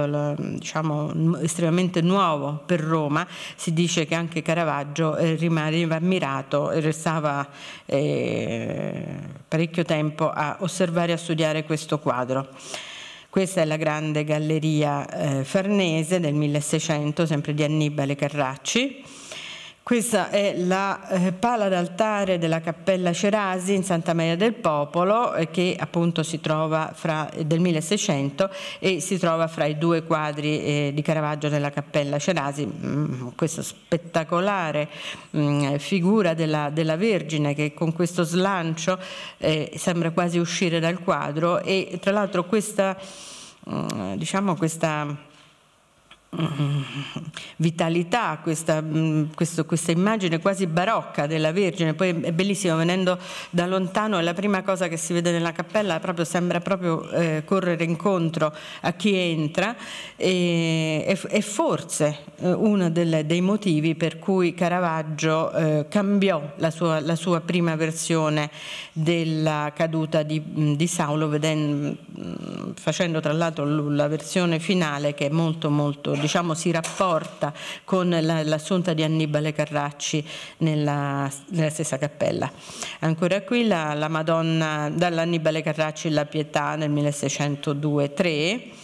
la, diciamo, estremamente nuovo per Roma. Si dice che anche Caravaggio eh, rimaneva ammirato e restava eh, parecchio tempo a osservare e a studiare questo quadro. Questa è la grande galleria eh, farnese del 1600, sempre di Annibale Carracci, questa è la eh, pala d'altare della Cappella Cerasi in Santa Maria del Popolo eh, che appunto si trova fra, eh, del 1600 e si trova fra i due quadri eh, di Caravaggio della Cappella Cerasi, mm, questa spettacolare mm, figura della, della, Vergine che con questo slancio eh, sembra quasi uscire dal quadro e tra l'altro questa, mm, diciamo questa vitalità, questa, mm, questo, questa, immagine quasi barocca della Vergine, poi è bellissimo venendo da lontano, è la prima cosa che si vede nella cappella, proprio, sembra proprio eh, correre incontro a chi entra e, e, forse eh, uno delle, dei motivi per cui Caravaggio eh, cambiò la sua, la sua, prima versione della caduta di, mm, di Saulo, vedendo, mm, facendo tra l'altro la versione finale che è molto molto diciamo, si rapporta con l'assunta di Annibale Carracci nella, nella, stessa cappella. Ancora qui la, la Madonna dall'Annibale Carracci La Pietà nel 1602-3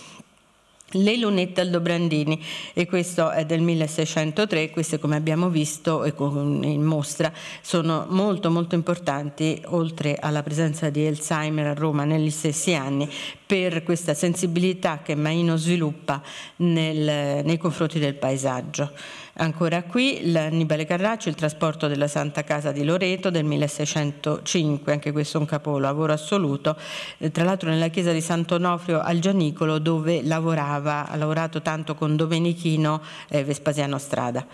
le lunette Aldobrandini e questo è del 1603, queste come abbiamo visto in mostra sono molto molto importanti oltre alla presenza di Alzheimer a Roma negli stessi anni per questa sensibilità che Maino sviluppa nel, nei confronti del paesaggio. Ancora qui l'Annibale Carracci, il trasporto della Santa Casa di Loreto del 1605, anche questo è un capolavoro assoluto, eh, tra l'altro nella chiesa di Sant'Onofrio al Gianicolo dove lavorava, ha lavorato tanto con Domenichino eh, Vespasiano Strada.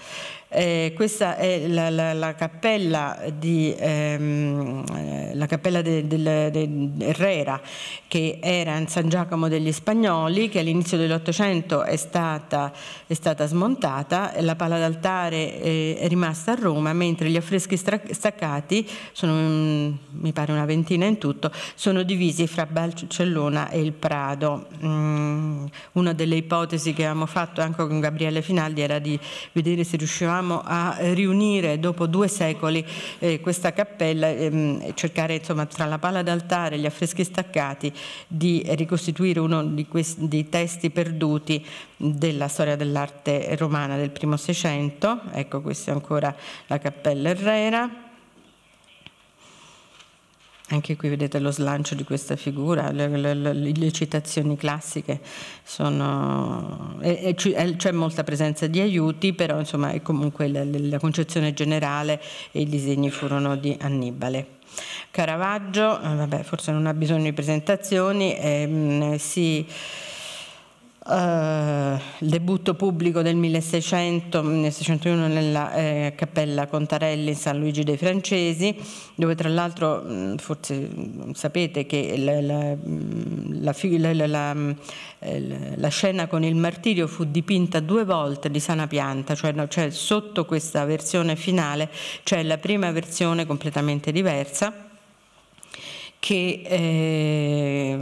Eh, questa è la, la, la cappella di ehm, eh, la cappella del de, de, de Herrera che era in San Giacomo degli Spagnoli che all'inizio dell'Ottocento è, è stata, smontata la pala d'altare è, eh, è rimasta a Roma mentre gli affreschi staccati sono, mm, mi pare una ventina in tutto sono divisi fra Barcellona e il Prado mh, mm, una delle ipotesi che avevamo fatto anche con Gabriele Finaldi era di vedere se riuscivamo riusciamo a riunire dopo due secoli eh, questa cappella ehm, e cercare insomma, tra la pala d'altare e gli affreschi staccati di ricostituire uno di questi testi perduti della storia dell'arte romana del primo Seicento. Ecco, questa è ancora la cappella Herrera. Anche qui vedete lo slancio di questa figura, le, le, le, le citazioni classiche sono... c'è molta presenza di aiuti, però insomma è comunque la, la concezione generale e i disegni furono di Annibale. Caravaggio, eh, vabbè, forse non ha bisogno di presentazioni, ehm, si Uh, eh, il debutto pubblico del 1600, 1601 nella eh, Cappella Contarelli in San Luigi dei Francesi, dove tra l'altro forse sapete che la, la, eh, la, la, scena con il martirio fu dipinta due volte di sana pianta, cioè, no, cioè sotto questa versione finale c'è cioè la prima versione completamente diversa che, eh,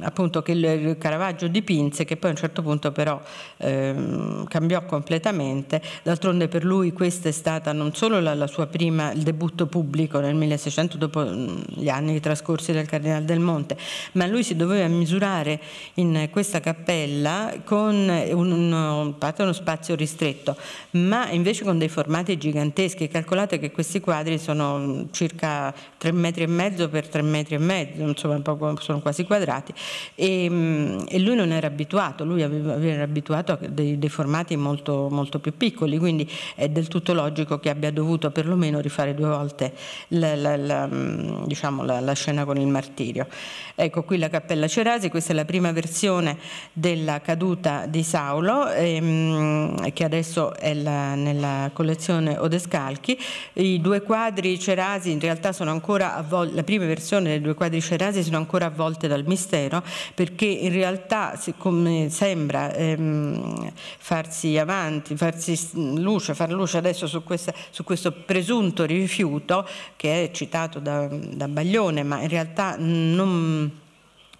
appunto, che Caravaggio dipinse, che poi a un certo punto però eh, cambiò completamente. D'altronde per lui questa è stata non solo la, la sua prima, il debutto pubblico nel 1600, dopo mm, gli anni trascorsi dal Cardinale del Monte, ma lui si doveva misurare in questa cappella con uno, uno spazio ristretto, ma invece con dei formati giganteschi. Calcolate che questi quadri sono mm, circa 3 metri e mezzo per 3 metri e mezzo, insomma sono quasi quadrati, e, mm, e lui non era abituato, lui aveva, era abituato a dei, dei formati molto, molto, più piccoli, quindi è del tutto logico che abbia dovuto perlomeno rifare due volte la, la, la, mm, diciamo, la scena con il martirio. Ecco qui la Cappella Cerasi, questa è la prima versione della caduta di Saulo, ehm, che adesso è nella collezione Odescalchi, i due quadri Cerasi in realtà sono ancora la prima versione persone, le due quadrice rasi sono ancora avvolte dal mistero perché in realtà come sembra ehm, farsi avanti, farsi luce, far luce adesso su, questa, su, questo presunto rifiuto che è citato da, da Baglione ma in realtà non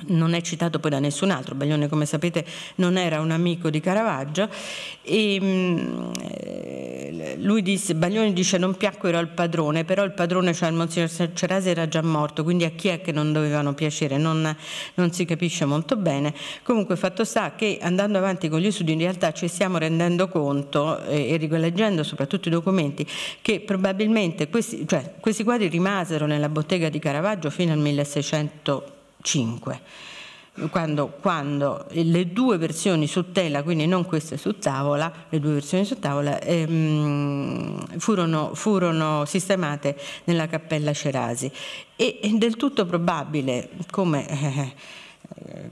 non è citato poi da nessun altro, Baglione come sapete non era un amico di Caravaggio e ehm, eh, lui disse, Baglione dice non piacquero al padrone, però il padrone cioè il Monsignor Cerasi era già morto, quindi a chi è che non dovevano piacere non, non si capisce molto bene, comunque fatto sta che andando avanti con gli studi in realtà ci stiamo rendendo conto eh, e, rileggendo soprattutto i documenti che probabilmente questi, cioè, questi quadri rimasero nella bottega di Caravaggio fino al 1600 5. Quando, quando, le due versioni su tela, quindi non queste su tavola, le due versioni su tavola, ehm, furono, furono, sistemate nella cappella Cerasi. E è del tutto probabile, come... Eh, eh,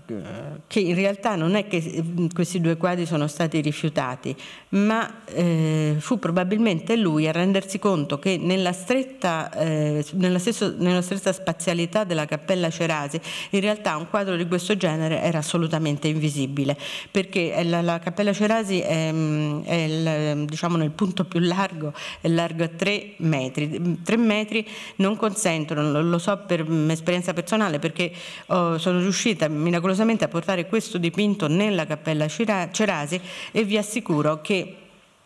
che in realtà non è che mm, questi due quadri sono stati rifiutati, ma eh, fu probabilmente lui a rendersi conto che nella stretta, eh, nella, stesso, nella stessa spazialità della Cappella Cerasi, in realtà un quadro di questo genere era assolutamente invisibile, perché la, la Cappella Cerasi è, mm, è il, diciamo, nel punto più largo, è largo a tre metri. Mm, tre metri non consentono, lo so per esperienza personale, perché oh, sono riuscita miracolosamente a portare questo dipinto nella cappella Cerasi e vi assicuro che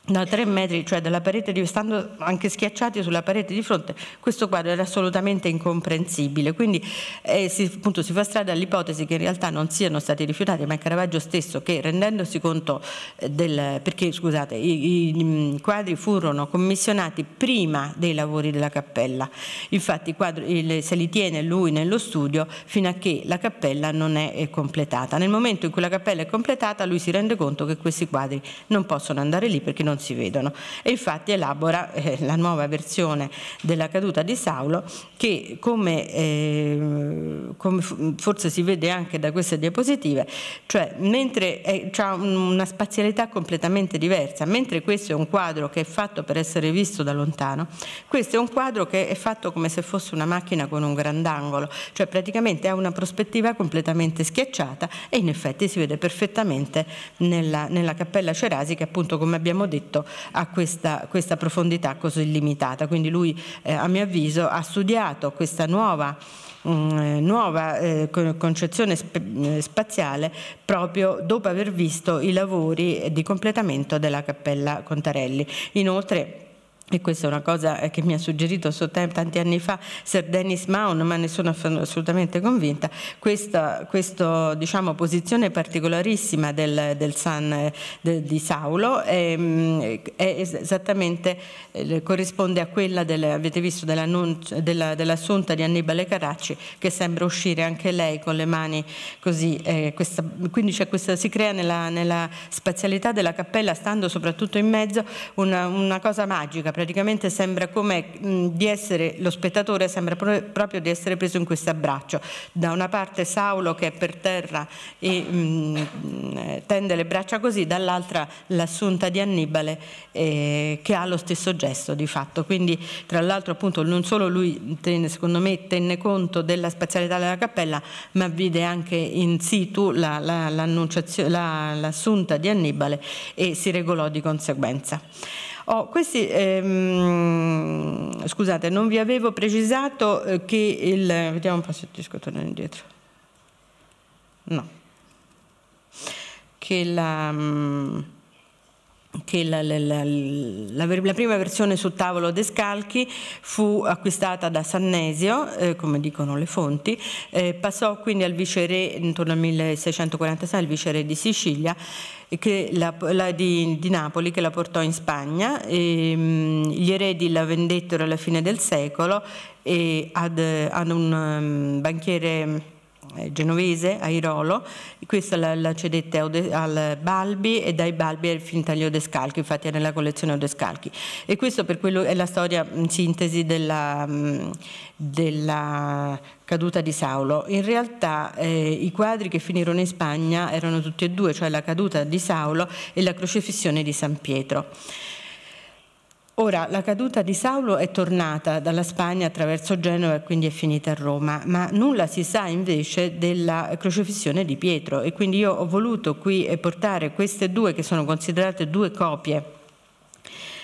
da 3 metri, cioè dalla parete di, stando anche schiacciati sulla parete di fronte, questo quadro era assolutamente incomprensibile. Quindi eh, si, appunto, si fa strada all'ipotesi che in realtà non siano stati rifiutati, ma è Caravaggio stesso che rendendosi conto eh, del perché scusate, i, i mm, quadri furono commissionati prima dei lavori della cappella. Infatti quadri, se li tiene lui nello studio fino a che la cappella non è completata. Nel momento in cui la cappella è completata, lui si rende conto che questi quadri non possono andare lì perché non non si vedono e infatti elabora eh, la nuova versione della caduta di Saulo che come, eh, come forse si vede anche da queste diapositive, cioè mentre eh, ha una spazialità completamente diversa, mentre questo è un quadro che è fatto per essere visto da lontano, questo è un quadro che è fatto come se fosse una macchina con un grandangolo, cioè praticamente ha una prospettiva completamente schiacciata e in effetti si vede perfettamente nella, nella cappella Cerasi che appunto come abbiamo detto detto, ha questa, questa profondità così limitata. Quindi lui, eh, a mio avviso, ha studiato questa nuova mm, eh, nuova eh, concezione sp eh, spaziale proprio dopo aver visto i lavori di completamento della Cappella Contarelli. Inoltre e questa è una cosa eh, che mi ha suggerito tanti anni fa Sir Dennis Maun, ma ne sono assolutamente convinta, questa, questa diciamo, posizione particolarissima del, del San eh, de, di Saulo ehm, è, è esattamente eh, corrisponde a quella, del, avete visto, dell'assunta di Annibale Caracci, che sembra uscire anche lei con le mani così, eh, questa, quindi questa, si crea nella, nella, spazialità della cappella, stando soprattutto in mezzo, una, una cosa magica, praticamente sembra come di essere, lo spettatore sembra proprio di essere preso in questo abbraccio. Da una parte Saulo che è per terra e mh, tende le braccia così, dall'altra l'assunta di Annibale eh, che ha lo stesso gesto di fatto. Quindi tra l'altro appunto non solo lui tenne, secondo me tenne conto della spazialità della cappella, ma vide anche in situ l'assunta la, la, la, di Annibale e si regolò di conseguenza. Oh, questi, ehm, scusate, non vi avevo precisato eh, che il... Vediamo un po' se riesco a tornare indietro. No. Che la... Mm, che la, la, la, la, prima versione sul tavolo Descalchi fu acquistata da Sannesio, eh, come dicono le fonti, eh, passò quindi al viceré intorno al 1646, al viceré di Sicilia, di, di, Napoli, che la portò in Spagna. E, ehm, mh, gli eredi la vendettero alla fine del secolo e ad, ad un um, banchiere eh, genovese, Airolo, questa la, la cedette al Balbi e dai Balbi è finita agli Descalchi, infatti è nella collezione Descalchi. E questo per quello è la storia in sintesi della, mm, della caduta di Saulo. In realtà eh, i quadri che finirono in Spagna erano tutti e due, cioè la caduta di Saulo e la crocifissione di San Pietro. Ora, la caduta di Saulo è tornata dalla Spagna attraverso Genova e quindi è finita a Roma, ma nulla si sa invece della crocifissione di Pietro e quindi io ho voluto qui eh, portare queste due che sono considerate due copie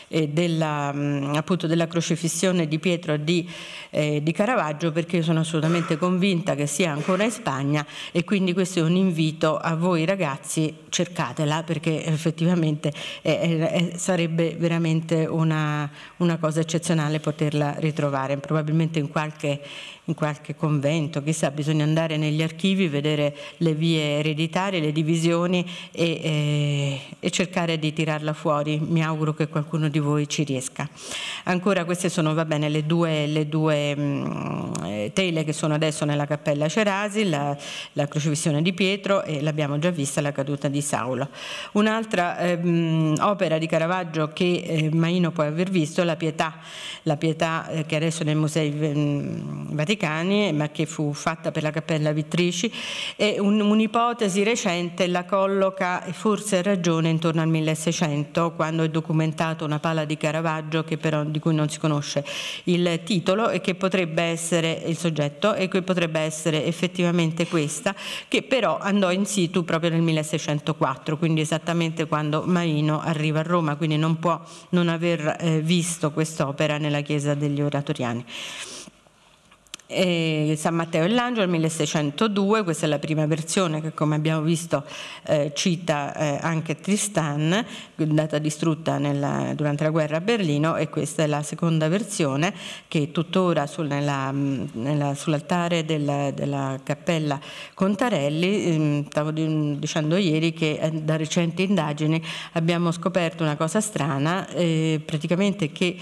eh, della, mm, appunto, della, crocifissione di Pietro di, eh, di, Caravaggio perché sono assolutamente convinta che sia ancora in Spagna e quindi questo è un invito a voi ragazzi, cercatela perché effettivamente eh, sarebbe veramente una, una cosa eccezionale poterla ritrovare, probabilmente in qualche in qualche convento, chissà, bisogna andare negli archivi, vedere le vie ereditarie, le divisioni e, e, eh, e cercare di tirarla fuori. Mi auguro che qualcuno di voi ci riesca. Ancora queste sono, va bene, le due, le due mh, mm, eh, tele che sono adesso nella cappella Cerasi, la, la crocifissione di Pietro e l'abbiamo già vista, la caduta di Saulo. Un'altra ehm, opera di Caravaggio che eh, Maino può aver visto, la Pietà, la Pietà eh, che adesso nel Museo mm, Vaticano, Anglicani, ma che fu fatta per la Cappella Vittrici, e un'ipotesi recente la colloca forse a ragione intorno al 1600, quando è documentata una pala di Caravaggio però, di cui non si conosce il titolo e che potrebbe essere il soggetto e che potrebbe essere effettivamente questa, che però andò in situ proprio nel 1604, quindi esattamente quando Maino arriva a Roma, quindi non può non aver eh, visto quest'opera nella chiesa degli oratoriani eh, San Matteo e l'Angelo 1602, questa è la prima versione che come abbiamo visto eh, cita eh, anche Tristan, data distrutta nella, durante la guerra a Berlino e questa è la seconda versione che tuttora sul, sull'altare della, della, cappella Contarelli, stavo dicendo ieri che eh, da recenti indagini abbiamo scoperto una cosa strana, eh, praticamente che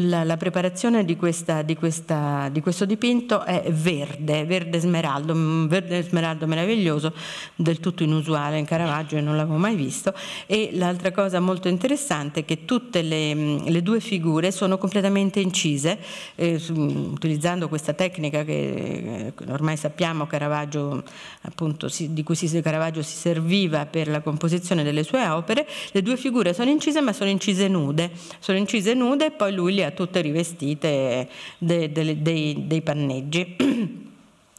la, la, preparazione di, questa, di, questa, di, questo dipinto è verde, verde smeraldo, un verde smeraldo meraviglioso, del tutto inusuale in Caravaggio e non l'avevo mai visto. E l'altra cosa molto interessante è che tutte le, le due figure sono completamente incise, eh, su, utilizzando questa tecnica che eh, ormai sappiamo appunto, si, di cui si, Caravaggio si serviva per la composizione delle sue opere, le due figure sono incise ma sono incise nude, sono incise nude e poi lui Puglia eh, tutte rivestite dei, dei, dei panneggi.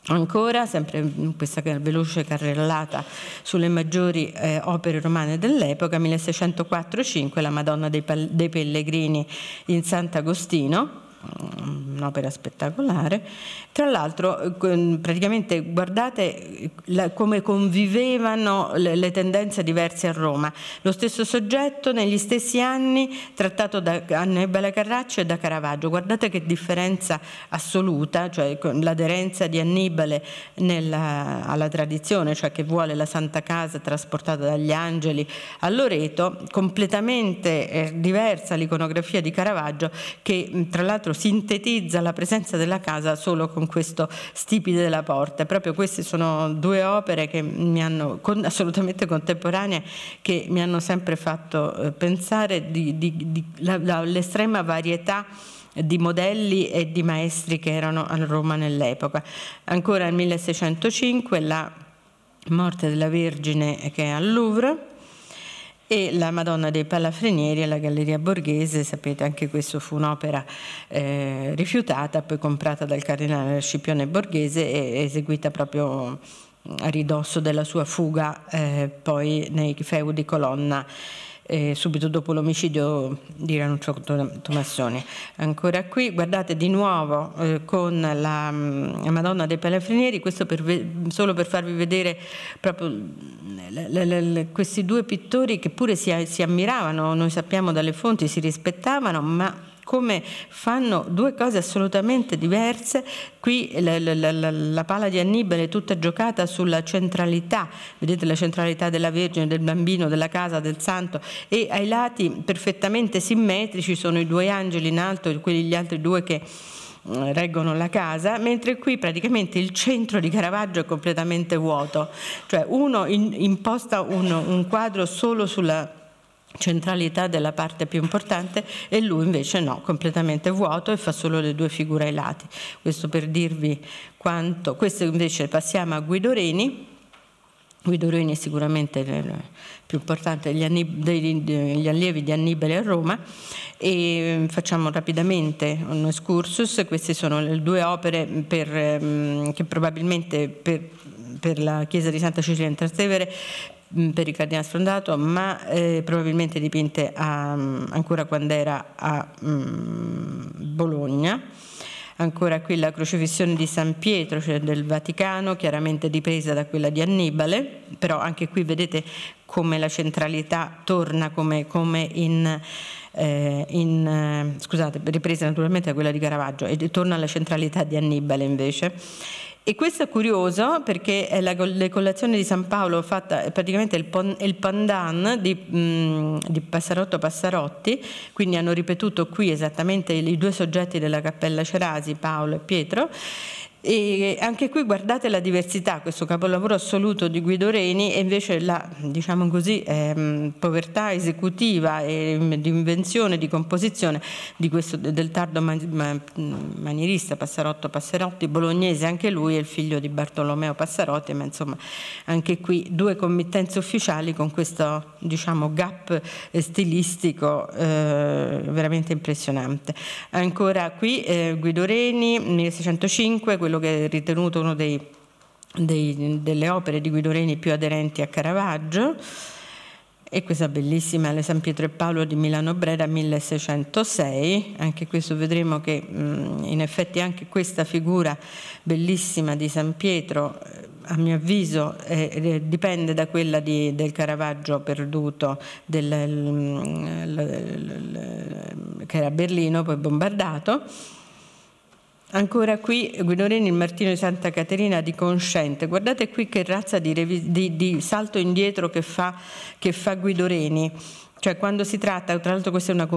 Ancora, sempre in questa veloce carrellata sulle maggiori eh, opere romane dell'epoca, 1604-5 la Madonna dei, dei Pellegrini in Sant'Agostino, un'opera spettacolare. Tra l'altro, eh, praticamente guardate eh, come convivevano le, le, tendenze diverse a Roma. Lo stesso soggetto negli stessi anni trattato da Annibale Carraccio e da Caravaggio. Guardate che differenza assoluta, cioè l'aderenza di Annibale nella, alla tradizione, cioè che vuole la Santa Casa trasportata dagli angeli a Loreto, completamente eh, diversa l'iconografia di Caravaggio che tra l'altro l'altro sintetizza la presenza della casa solo con questo stipite della porta. Proprio queste sono due opere che mi hanno, assolutamente contemporanee che mi hanno sempre fatto eh, pensare all'estrema varietà di modelli e di maestri che erano a Roma nell'epoca. Ancora nel 1605 la morte della Vergine eh, che è al Louvre, e la Madonna dei Palafrenieri alla Galleria Borghese, sapete anche questo fu un'opera eh, rifiutata, poi comprata dal cardinale Scipione Borghese e eseguita proprio a ridosso della sua fuga eh, poi nei feudi colonna eh, subito dopo l'omicidio di Ranuccio Tomassone. Ancora qui, guardate di nuovo eh, con la, la, mm, Madonna dei Palafrenieri, questo per, solo per farvi vedere proprio mm, le, le, le, questi due pittori che pure si, si ammiravano, noi sappiamo dalle fonti, si rispettavano, ma come fanno due cose assolutamente diverse. Qui la, la, la, la, pala di Annibale è tutta giocata sulla centralità, vedete la centralità della Vergine, del bambino, della casa, del santo e ai lati perfettamente simmetrici sono i due angeli in alto e quelli gli altri due che mm, reggono la casa, mentre qui praticamente il centro di Caravaggio è completamente vuoto, cioè uno in, imposta un, un quadro solo sulla centralità della parte più importante e lui invece no, completamente vuoto e fa solo le due figure ai lati. Questo per dirvi quanto... Questo invece passiamo a Guido Reni. Guido Reni è sicuramente il più importante degli, allievi di Annibale a Roma e mm, facciamo rapidamente un excursus, queste sono le due opere per, mm, che probabilmente per, per la chiesa di Santa Cecilia in Trastevere Mm, per il cardinale sfrondato, ma eh, probabilmente dipinte a, mm, ancora quando era a um, Bologna. Ancora qui la crocifissione di San Pietro, cioè del Vaticano, chiaramente ripresa da quella di Annibale, però anche qui vedete come la centralità torna come, come in, eh, in, eh, scusate, ripresa naturalmente da quella di Caravaggio, e torna alla centralità di Annibale invece. E questo è curioso perché è eh, la, le collazioni di San Paolo fatta, è eh, praticamente il, pon, il pandan di, mh, mm, di, Passarotto Passarotti, quindi hanno ripetuto qui esattamente i due soggetti della Cappella Cerasi, Paolo e Pietro, e anche qui guardate la diversità, questo capolavoro assoluto di Guido Reni e invece la diciamo così, ehm, povertà esecutiva e mm, di invenzione, di composizione di questo, del tardo manierista Passarotto Passarotti, bolognese anche lui, è il figlio di Bartolomeo Passarotti, ma insomma anche qui due committenze ufficiali con questo diciamo, gap stilistico eh, veramente impressionante. Ancora qui eh, Guido Reni, 1605, quello quello che è ritenuto una delle opere di Guido Reni più aderenti a Caravaggio e questa bellissima alle San Pietro e Paolo di Milano Brera 1606, anche questo vedremo che in effetti anche questa figura bellissima di San Pietro eh, a mio avviso eh, dipende da quella di, del Caravaggio perduto del, l, l, l, che era a Berlino poi bombardato Ancora qui Guidorini il Martino di Santa Caterina di Consciente. Guardate qui che razza di, di, di salto indietro che fa, che fa Guidoreni. Cioè quando si tratta, tra l'altro questa è una,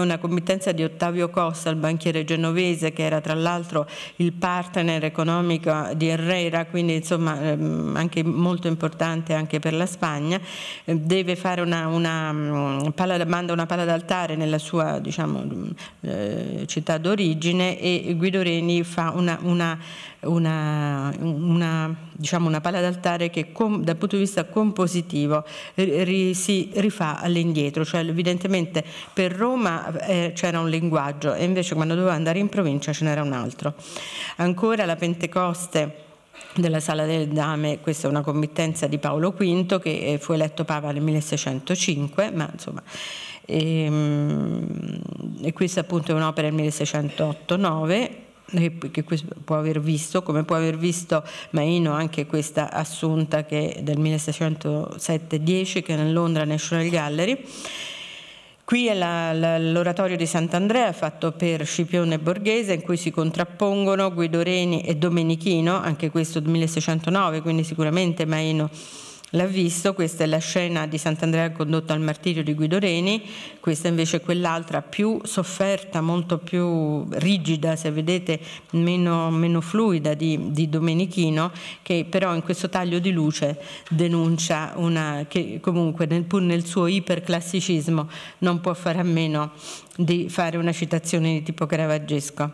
una committenza di Ottavio Costa, il banchiere genovese, che era tra l'altro il partner economico di Herrera, quindi insomma ehm, anche molto importante anche per la Spagna, ehm, deve fare una, una mm, pala, manda una pala d'altare nella sua diciamo, mm, eh, città d'origine e Guido Reni fa una, una una, una, diciamo una palla d'altare che com, dal punto di vista compositivo ri, si rifà all'indietro, cioè evidentemente per Roma eh, c'era un linguaggio e invece quando doveva andare in provincia ce n'era un altro. Ancora la Pentecoste della Sala delle Dame, questa è una committenza di Paolo V che eh, fu eletto Papa nel 1605, ma insomma e, ehm, e questa appunto è un'opera del 1608-9 che può aver visto, come può aver visto Maino anche questa assunta che del 1607-10 che è nel Londra National Gallery. Qui è l'oratorio di Sant'Andrea fatto per Scipione Borghese in cui si contrappongono Guido Reni e Domenichino, anche questo 1609, quindi sicuramente Maino l'ha visto, questa è la scena di Sant'Andrea condotto al martirio di Guido Reni, questa invece è quell'altra più sofferta, molto più rigida, se vedete, meno, meno fluida di, di, Domenichino, che però in questo taglio di luce denuncia una, che comunque nel, pur nel suo iperclassicismo non può fare a meno di fare una citazione di tipo caravaggesco.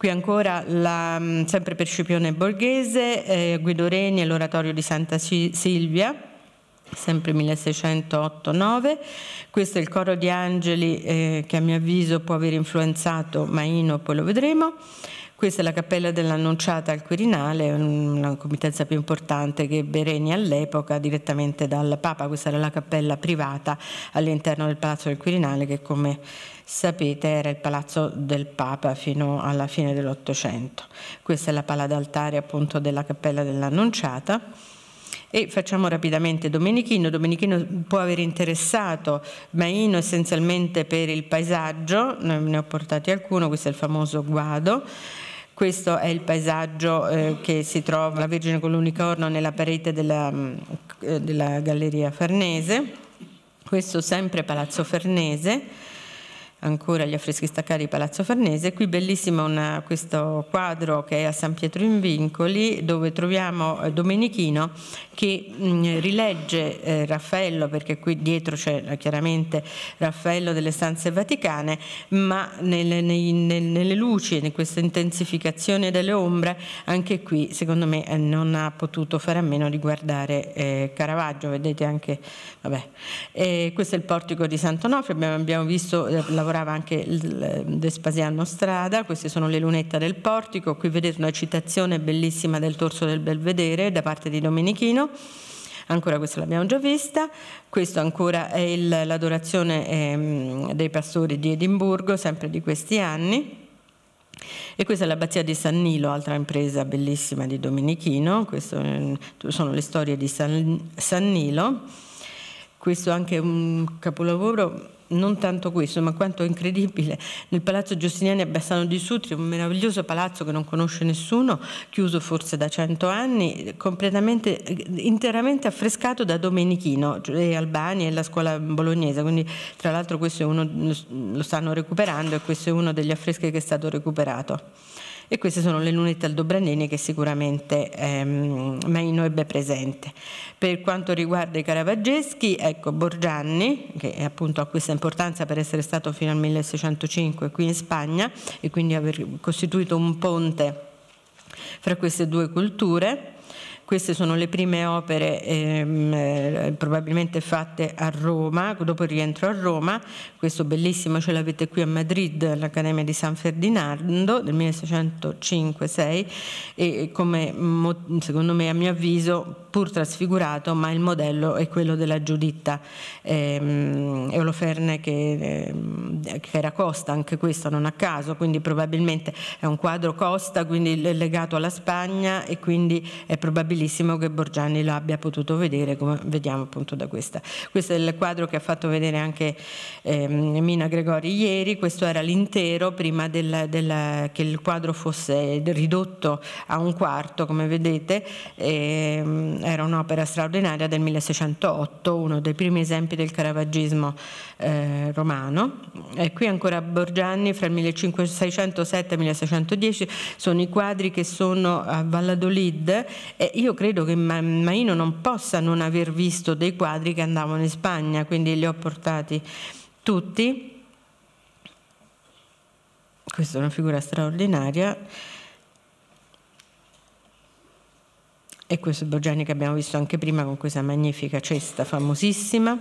Qui ancora la, mm, sempre per Scipione Borghese, eh, Guido Reni e l'oratorio di Santa Silvia, sempre 1608-9. Questo è il coro di angeli eh, che a mio avviso può aver influenzato Maino, poi lo vedremo. Questa è la cappella dell'Annunciata al Quirinale, una committenza più importante che Bereni all'epoca direttamente dal Papa, questa era la cappella privata all'interno del Palazzo del Quirinale che come sapete era il palazzo del Papa fino alla fine dell'Ottocento. Questa è la pala d'altare appunto della cappella dell'Annunciata. E facciamo rapidamente Domenichino. Domenichino può aver interessato Maino essenzialmente per il paesaggio, ne ho portati alcuno, questo è il famoso guado. Questo è il paesaggio eh, che si trova la Vergine con l'unicorno nella parete della, eh, della Galleria Farnese. Questo sempre Palazzo Farnese ancora gli affreschi staccati di Palazzo Farnese. Qui bellissimo una, questo quadro che è a San Pietro in Vincoli dove troviamo eh, Domenichino che mh, mm, rilegge eh, Raffaello perché qui dietro c'è eh, chiaramente Raffaello delle stanze vaticane ma nelle, nei, nelle luci, in questa intensificazione delle ombre anche qui secondo me eh, non ha potuto fare a meno di guardare eh, Caravaggio, vedete anche, vabbè. Eh, questo è il portico di Sant'Onofrio, abbiamo, abbiamo visto la lavorava anche Vespasiano Strada, queste sono le lunette del portico, qui vedete una citazione bellissima del torso del Belvedere da parte di Domenichino, ancora questa l'abbiamo già vista, questo ancora è l'adorazione ehm, dei pastori di Edimburgo, sempre di questi anni. E questa è l'abbazia di San Nilo, altra impresa bellissima di Domenichino, queste ehm, sono le storie di San, San Nilo. Questo anche un capolavoro non tanto questo, ma quanto incredibile, nel Palazzo Giustiniani a Bassano di Sutri, un meraviglioso palazzo che non conosce nessuno, chiuso forse da cento anni, completamente, interamente affrescato da Domenichino, cioè Albani e la scuola bolognese, quindi tra l'altro questo è uno, lo stanno recuperando e questo è uno degli affreschi che è stato recuperato e queste sono le lunette aldobranene che sicuramente ehm, Maino ebbe presente. Per quanto riguarda i caravaggeschi, ecco Borgianni, che appunto ha questa importanza per essere stato fino al 1605 qui in Spagna e quindi aver costituito un ponte fra queste due culture, queste sono le prime opere ehm, eh, probabilmente fatte a Roma, dopo il rientro a Roma, questo bellissimo ce l'avete qui a Madrid, all'Accademia di San Ferdinando del 1605-6 e come secondo me a mio avviso pur trasfigurato, ma il modello è quello della Giuditta ehm, Eoloferne che, ehm, che era Costa, anche questo non a caso, quindi probabilmente è un quadro Costa, quindi legato alla Spagna e quindi è probabilmente bellissimo che Borgianni lo abbia potuto vedere, come vediamo appunto da questa. Questo è il quadro che ha fatto vedere anche eh, Mina Gregori ieri, questo era l'intero prima del, del, che il quadro fosse ridotto a un quarto, come vedete, eh, era un'opera straordinaria del 1608, uno dei primi esempi del caravaggismo eh, romano. E qui ancora Borgianni fra il 1607 e il 1610 sono i quadri che sono a Valladolid e io io credo che Maino non possa non aver visto dei quadri che andavano in Spagna, quindi li ho portati tutti. Questa è una figura straordinaria. E questo è Borgiani che abbiamo visto anche prima con questa magnifica cesta famosissima.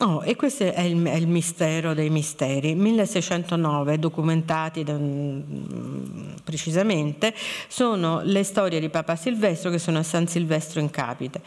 Oh, e questo è il, è il, mistero dei misteri. 1609, documentati da, mm, precisamente, sono le storie di Papa Silvestro che sono a San Silvestro in Capite.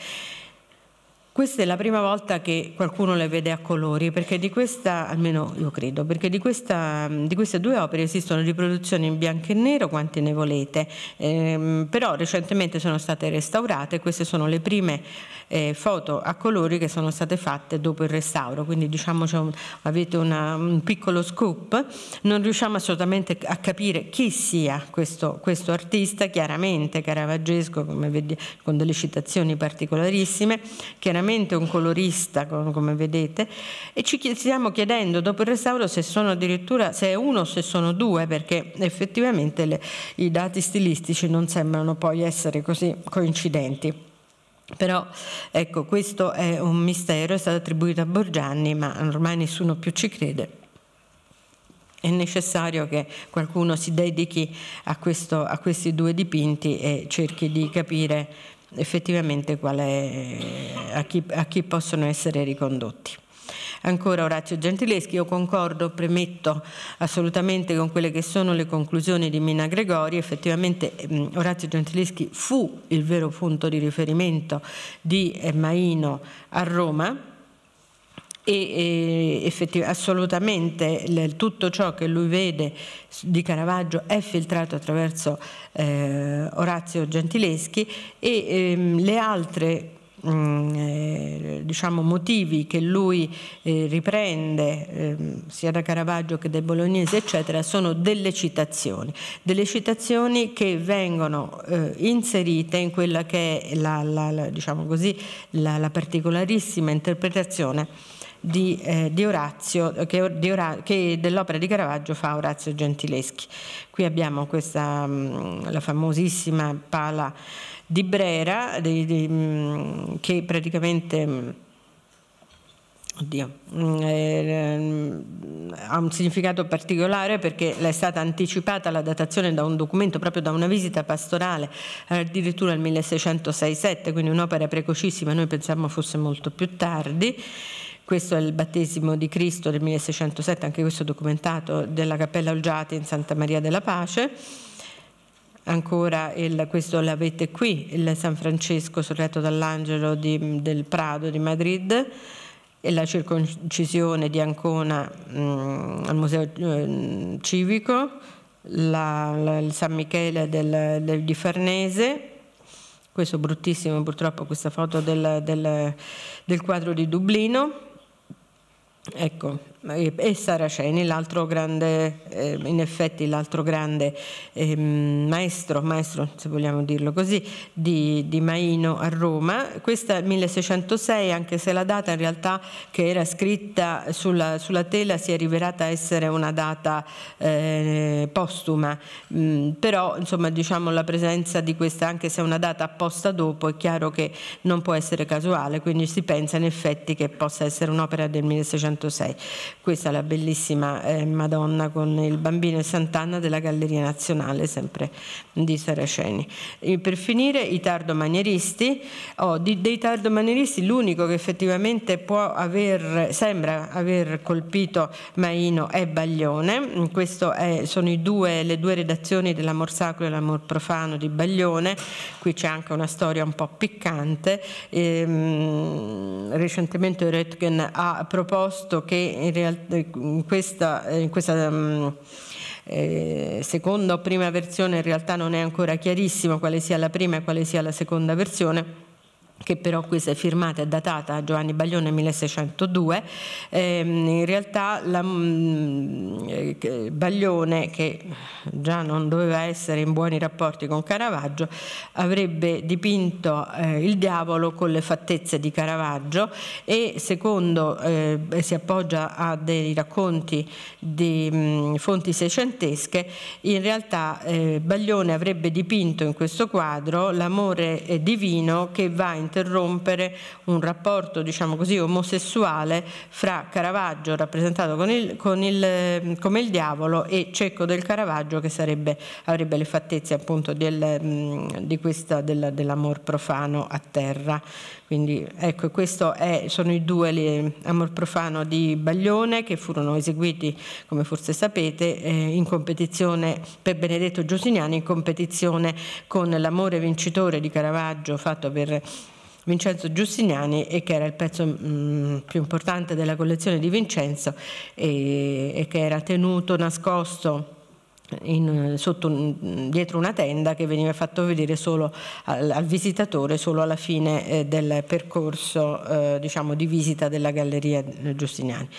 Questa è la prima volta che qualcuno le vede a colori, perché di questa, almeno io credo, perché di, questa, di queste due opere esistono riproduzioni in bianco e nero quante ne volete, eh, però recentemente sono state restaurate queste sono le prime eh, foto a colori che sono state fatte dopo il restauro, quindi diciamo un, avete una, un piccolo scoop, non riusciamo assolutamente a capire chi sia questo, questo artista, chiaramente Caravaggesco, come vedi, con delle citazioni particolarissime, chiaramente veramente un colorista, come vedete, e ci stiamo chiedendo dopo il restauro se sono addirittura se è uno o se sono due, perché effettivamente le, i dati stilistici non sembrano poi essere così coincidenti. Però ecco, questo è un mistero, è stato attribuito a Borgianni, ma ormai nessuno più ci crede. È necessario che qualcuno si dedichi a, questo, a questi due dipinti e cerchi di capire effettivamente è, a, chi, a chi possono essere ricondotti. Ancora Orazio Gentileschi, io concordo, premetto assolutamente con quelle che sono le conclusioni di Mina Gregori, effettivamente Orazio Gentileschi fu il vero punto di riferimento di Maino a Roma, e, e assolutamente le, tutto ciò che lui vede di Caravaggio è filtrato attraverso eh, Orazio Gentileschi e ehm, le altre mm, eh, diciamo, motivi che lui eh, riprende eh, sia da Caravaggio che dai Bolognesi eccetera sono delle citazioni delle citazioni che vengono eh, inserite in quella che è la, la, la, diciamo così, la particolarissima interpretazione di, eh, di Orazio, che, di Ora, che dell'opera di Caravaggio fa Orazio Gentileschi. Qui abbiamo questa, mm, la famosissima pala di Brera, di, di, mm, che praticamente... Mm, oddio, eh, ha un significato particolare perché è stata anticipata la datazione da un documento, proprio da una visita pastorale, addirittura al 1606 quindi un'opera precocissima, noi pensavamo fosse molto più tardi questo è il battesimo di Cristo del 1607, anche questo documentato, della Cappella Olgiati in Santa Maria della Pace. Ancora il, questo l'avete qui, il San Francesco sorretto dall'angelo di, del Prado di Madrid e la circoncisione di Ancona mh, mm, al Museo eh, Civico, la, la, il San Michele del, del, di Farnese, questo bruttissimo purtroppo questa foto del, del, del quadro di Dublino Ecco, e Saraceni, l'altro grande, eh, in effetti l'altro grande eh, maestro, maestro se vogliamo dirlo così, di, di Maino a Roma. Questa 1606, anche se la data in realtà che era scritta sulla, sulla tela si è rivelata essere una data eh, postuma, mm, però insomma diciamo la presenza di questa, anche se è una data apposta dopo, è chiaro che non può essere casuale, quindi si pensa in effetti che possa essere un'opera del 1606. Questa è la bellissima eh, Madonna con il bambino e Sant'Anna della Galleria Nazionale, sempre di Saraceni. E eh, per finire i tardomanieristi, oh, di, dei tardomanieristi l'unico che effettivamente può aver, sembra aver colpito Maino è Baglione, mm, queste sono due, le due redazioni dell'Amor Sacro e dell'amor Profano di Baglione, qui c'è anche una storia un po' piccante, ehm, recentemente Röttgen ha proposto che in realtà in questa, in questa um, eh, seconda o prima versione in realtà non è ancora chiarissimo quale sia la prima e quale sia la seconda versione che però questa è firmata e datata a Giovanni Baglione 1602, ehm, in realtà la, mh, mm, eh, Baglione, che già non doveva essere in buoni rapporti con Caravaggio, avrebbe dipinto eh, il diavolo con le fattezze di Caravaggio e secondo eh, si appoggia a dei racconti di mh, mm, fonti seicentesche, in realtà eh, Baglione avrebbe dipinto in questo quadro l'amore eh, divino che va in interrompere un rapporto diciamo così, omosessuale fra Caravaggio rappresentato con il, con il, come il diavolo e Cecco del Caravaggio che sarebbe, avrebbe le fattezze appunto del, del, dell'amor profano a terra. Quindi ecco, questi sono i due le, Amor profano di Baglione che furono eseguiti, come forse sapete, eh, in competizione per Benedetto Giustiniani, in competizione con l'amore vincitore di Caravaggio fatto per Vincenzo Giustiniani e che era il pezzo mh, mm, più importante della collezione di Vincenzo e, e che era tenuto nascosto in, sotto, mm, dietro una tenda che veniva fatto vedere solo al, al visitatore solo alla fine eh, del percorso eh, diciamo, di visita della galleria eh, Giustiniani.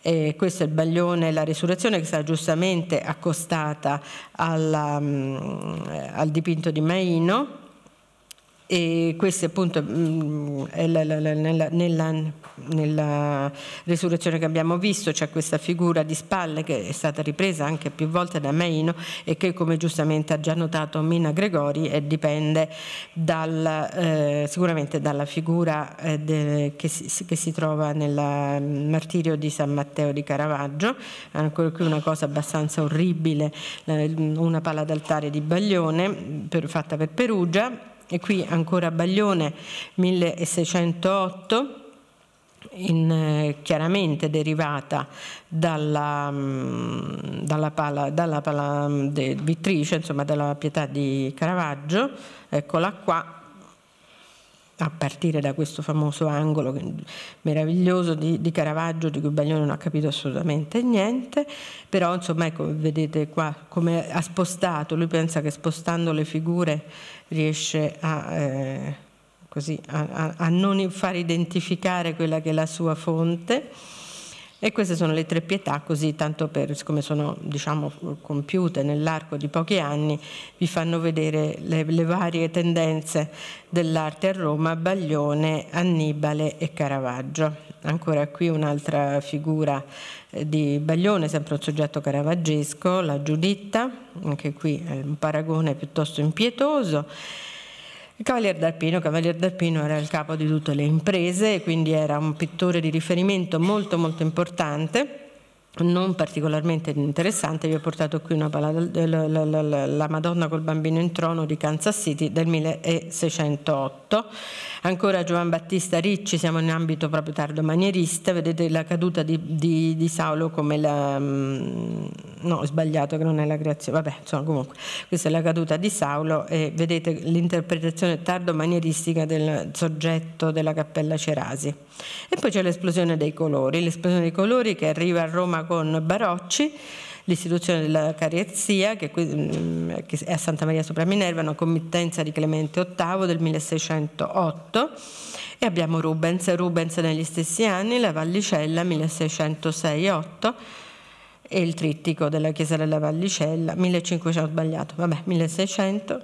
E questo è il Baglione la Resurrezione che sarà giustamente accostata alla, mm, al dipinto di Maino e questi appunto mm, nella, nella, nella, resurrezione che abbiamo visto c'è questa figura di spalle che è stata ripresa anche più volte da Meino e che come giustamente ha già notato Mina Gregori dipende dal, eh, sicuramente dalla figura eh, de, che, si, che, si, trova nel mm, martirio di San Matteo di Caravaggio ancora qui una cosa abbastanza orribile eh, una pala d'altare di Baglione per, fatta per Perugia e qui ancora Baglione 1608. In, eh, chiaramente derivata dalla, mm, dalla pala, dalla pala mm, de, vittrice, insomma dalla pietà di Caravaggio, eccola qua, a partire da questo famoso angolo meraviglioso di, di Caravaggio di cui Baglione non ha capito assolutamente niente, però insomma ecco, vedete qua come ha spostato, lui pensa che spostando le figure riesce a, eh, così, a, a, a non far identificare quella che è la sua fonte e queste sono le tre pietà, così tanto per, siccome sono diciamo, compiute nell'arco di pochi anni, vi fanno vedere le, le varie tendenze dell'arte a Roma, Baglione, Annibale e Caravaggio. Ancora qui un'altra figura eh, di Baglione, sempre un soggetto caravaggesco, la Giuditta, anche qui è eh, un paragone piuttosto impietoso. Il Cavalier d'Arpino, Cavalier d'Alpino era il capo di tutte le imprese, quindi era un pittore di riferimento molto molto importante non particolarmente interessante, vi ho portato qui una ballata, la, la, la, la, Madonna col bambino in trono di Kansas City del 1608. Ancora Giovan Battista Ricci, siamo in ambito proprio tardo manierista, vedete la caduta di, di, di Saulo come la... Mm, no, ho sbagliato che non è la creazione, vabbè, insomma comunque, questa è la caduta di Saulo e vedete l'interpretazione tardo manieristica del soggetto della cappella Cerasi. E poi c'è l'esplosione dei colori, l'esplosione dei colori che arriva a Roma con Barocci, l'istituzione della carezia mm, che, è a Santa Maria sopra Minerva, una committenza di Clemente VIII del 1608. E abbiamo Rubens, Rubens negli stessi anni, la Vallicella 1606-8 e il trittico della chiesa della Vallicella 1500, ho sbagliato, vabbè 1600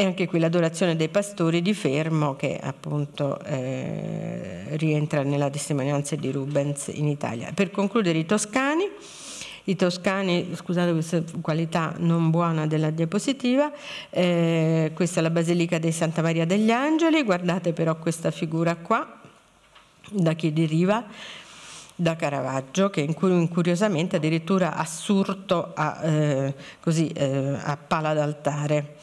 e anche qui l'adorazione dei pastori di Fermo, che appunto eh, rientra nella testimonianza di Rubens in Italia. Per concludere i toscani, i toscani, scusate questa qualità non buona della diapositiva, eh, questa è la Basilica di Santa Maria degli Angeli, guardate però questa figura qua, da chi deriva? Da Caravaggio, che incuriosamente addirittura assurto a, eh, così, eh, a pala d'altare.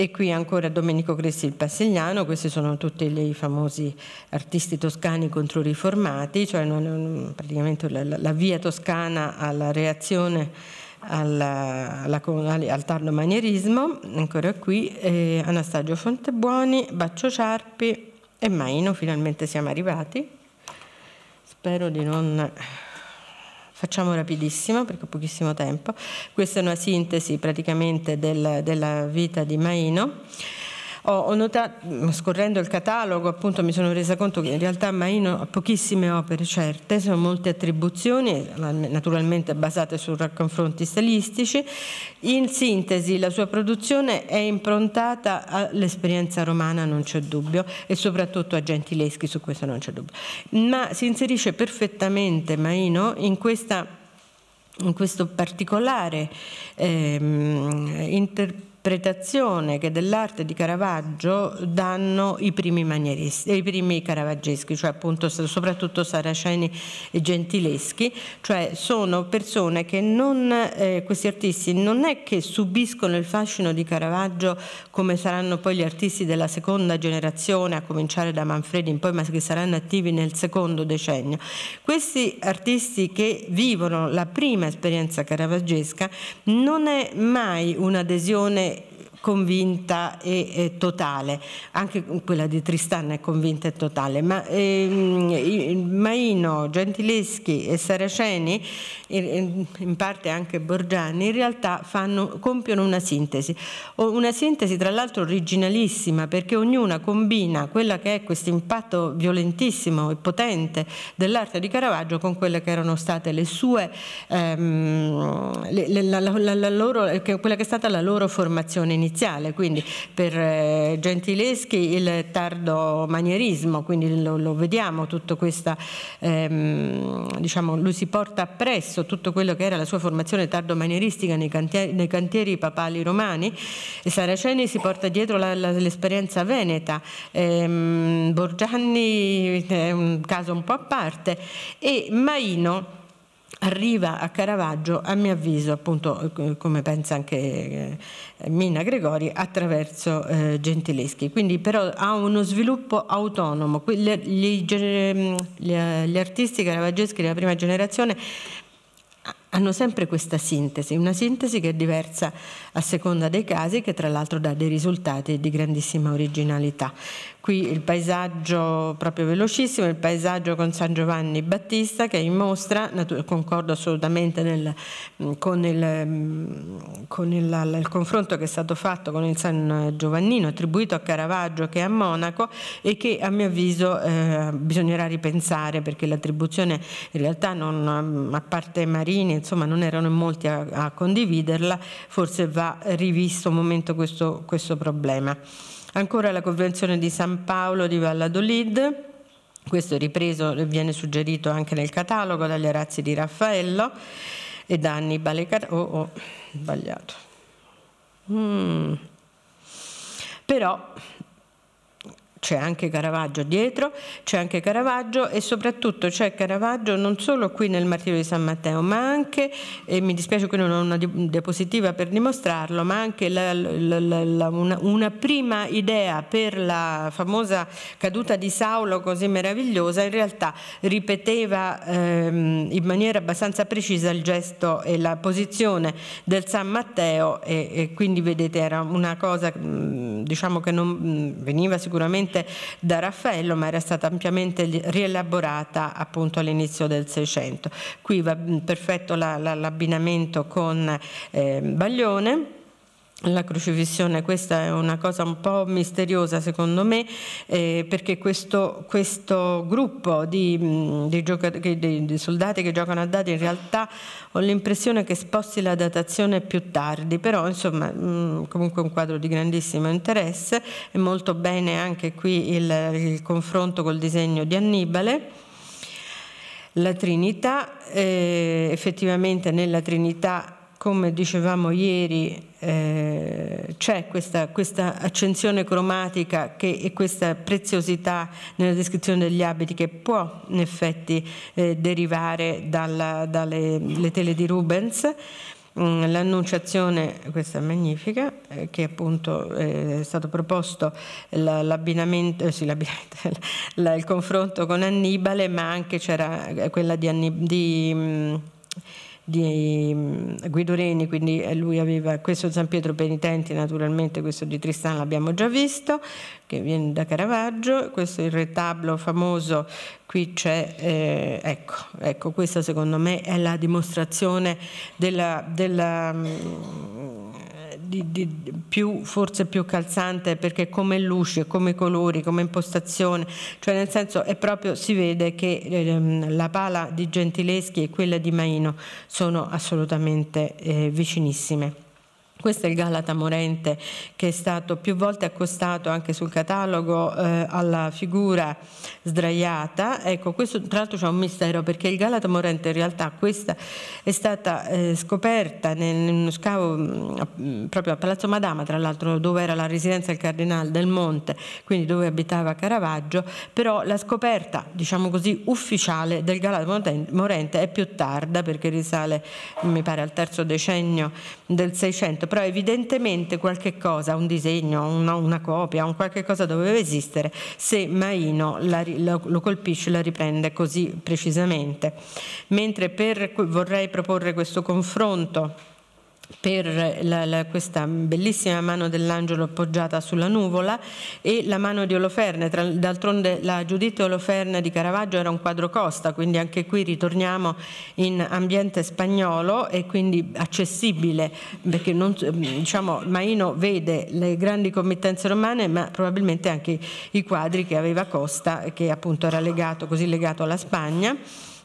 E qui ancora Domenico Cressi il Passigliano, questi sono tutti i famosi artisti toscani controriformati, cioè non, praticamente la, la via toscana alla reazione alla, alla, al tardo manierismo, ancora qui, eh, Anastasio Fontebuoni, Baccio Ciarpi e Maino, finalmente siamo arrivati. Spero di non Facciamo rapidissimo perché ho pochissimo tempo. Questa è una sintesi praticamente del, della vita di Maino ho, notato, mm, scorrendo il catalogo, appunto mi sono resa conto che in realtà Maino ha pochissime opere certe, sono molte attribuzioni, naturalmente basate su confronti stilistici. In sintesi, la sua produzione è improntata all'esperienza romana, non c'è dubbio, e soprattutto a Gentileschi, su questo non c'è dubbio. Ma si inserisce perfettamente Maino in questa in questo particolare ehm, interpretazione interpretazione che dell'arte di Caravaggio danno i primi, i primi caravaggeschi, cioè appunto soprattutto Saraceni e Gentileschi, cioè sono persone che non, eh, questi artisti non è che subiscono il fascino di Caravaggio come saranno poi gli artisti della seconda generazione, a cominciare da Manfredi in poi, ma che saranno attivi nel secondo decennio. Questi artisti che vivono la prima esperienza caravaggesca non è mai un'adesione convinta e, e, totale, anche quella di Tristana è convinta e totale, ma ehm, Maino, Gentileschi e Saraceni, in, in, parte anche Borgiani, in realtà fanno, compiono una sintesi, una sintesi tra l'altro originalissima perché ognuna combina quella che è questo impatto violentissimo e potente dell'arte di Caravaggio con quelle che erano state le sue, ehm, le, la, la, la, loro, quella che è stata la loro formazione iniziale iniziale, quindi per eh, Gentileschi il tardo manierismo, quindi lo, lo vediamo tutto questa, ehm, diciamo, lui si porta appresso tutto quello che era la sua formazione tardo manieristica nei cantieri, nei cantieri papali romani, e Saraceni si porta dietro l'esperienza veneta, ehm, Borgianni è un caso un po' a parte e Maino arriva a Caravaggio, a mio avviso, appunto eh, come pensa anche eh, Mina Gregori, attraverso eh, Gentileschi. Quindi però ha uno sviluppo autonomo. Gli, mm, gli, eh, gli artisti caravaggeschi della prima generazione hanno sempre questa sintesi, una sintesi che è diversa a seconda dei casi, che tra l'altro dà dei risultati di grandissima originalità qui il paesaggio proprio velocissimo, il paesaggio con San Giovanni Battista che è in mostra, concordo assolutamente nel, con, il, con il, il, confronto che è stato fatto con il San Giovannino attribuito a Caravaggio che è a Monaco e che a mio avviso eh, bisognerà ripensare perché l'attribuzione in realtà non, a parte Marini insomma non erano in molti a, a condividerla, forse va rivisto un momento questo, questo problema. Ancora la Convenzione di San Paolo di Valladolid, questo è ripreso e viene suggerito anche nel catalogo dagli arazzi di Raffaello e da Annibale Cat- Oh, oh, sbagliato. Mm. Però c'è anche Caravaggio dietro, c'è anche Caravaggio e soprattutto c'è Caravaggio non solo qui nel Martirio di San Matteo, ma anche, e mi dispiace qui non ho una diapositiva per dimostrarlo, ma anche la, la, la, una, una, prima idea per la famosa caduta di Saulo così meravigliosa, in realtà ripeteva ehm, in maniera abbastanza precisa il gesto e la posizione del San Matteo e, e quindi vedete era una cosa diciamo che non veniva sicuramente originariamente da Raffaello ma era stata ampiamente rielaborata appunto all'inizio del Seicento. Qui va perfetto l'abbinamento la, la, con eh, Baglione la crocifissione, questa è una cosa un po' misteriosa secondo me, eh, perché questo, questo gruppo di, mm, di, di, di, soldati che giocano a dati in realtà ho l'impressione che sposti la datazione più tardi, però insomma mh, mm, comunque un quadro di grandissimo interesse e molto bene anche qui il, il confronto col disegno di Annibale. La Trinità, eh, effettivamente nella Trinità come dicevamo ieri, eh, c'è questa, questa, accensione cromatica che, e questa preziosità nella descrizione degli abiti che può in effetti eh, derivare dalla, dalle tele di Rubens. Mm, l'annunciazione, questa è magnifica, eh, che appunto eh, è stato proposto l'abbinamento, eh, sì, la, il confronto con Annibale, ma anche c'era quella di, Annib di mm, di mm, Guido Reni, quindi eh, lui aveva questo San Pietro Penitenti, naturalmente questo di Tristano l'abbiamo già visto, che viene da Caravaggio, questo è il retablo famoso, qui c'è, eh, ecco, ecco, questa secondo me è la dimostrazione della, della mm, di, di, più, forse più calzante perché come luce, come colori, come impostazione, cioè nel senso è proprio si vede che ehm, la pala di Gentileschi e quella di Maino sono assolutamente eh, vicinissime. Questo è il Galata Morente che è stato più volte accostato anche sul catalogo eh, alla figura sdraiata. Ecco, questo tra l'altro c'è un mistero perché il Galata Morente in realtà questa è stata eh, scoperta nel, in uno scavo mh, mm, mm, proprio a Palazzo Madama, tra l'altro dove era la residenza del Cardinale del Monte, quindi dove abitava Caravaggio, però la scoperta, diciamo così, ufficiale del Galata Morente è più tarda perché risale, mi pare, al terzo decennio del Seicento però evidentemente qualche cosa, un disegno, una, una copia, un qualche cosa doveva esistere se Maino la, lo, lo, colpisce e la riprende così precisamente. Mentre per, vorrei proporre questo confronto per la, la, questa bellissima mano dell'angelo appoggiata sulla nuvola e la mano di Oloferne. d'altronde la Giuditta Oloferne di Caravaggio era un quadro costa, quindi anche qui ritorniamo in ambiente spagnolo e quindi accessibile, perché non, diciamo, Maino vede le grandi committenze romane, ma probabilmente anche i quadri che aveva Costa, che appunto era legato, così legato alla Spagna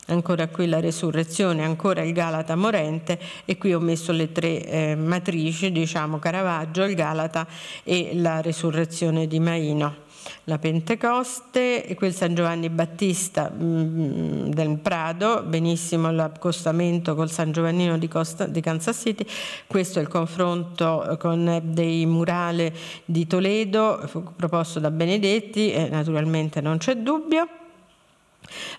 ancora qui la resurrezione, ancora il Galata morente e qui ho messo le tre eh, matrici, diciamo Caravaggio, il Galata e la resurrezione di Maino. La Pentecoste e quel San Giovanni Battista mh, mm, del Prado, benissimo l'accostamento col San Giovannino di, Costa, di, Kansas City, questo è il confronto eh, con eh, dei murale di Toledo proposto da Benedetti, eh, naturalmente non c'è dubbio.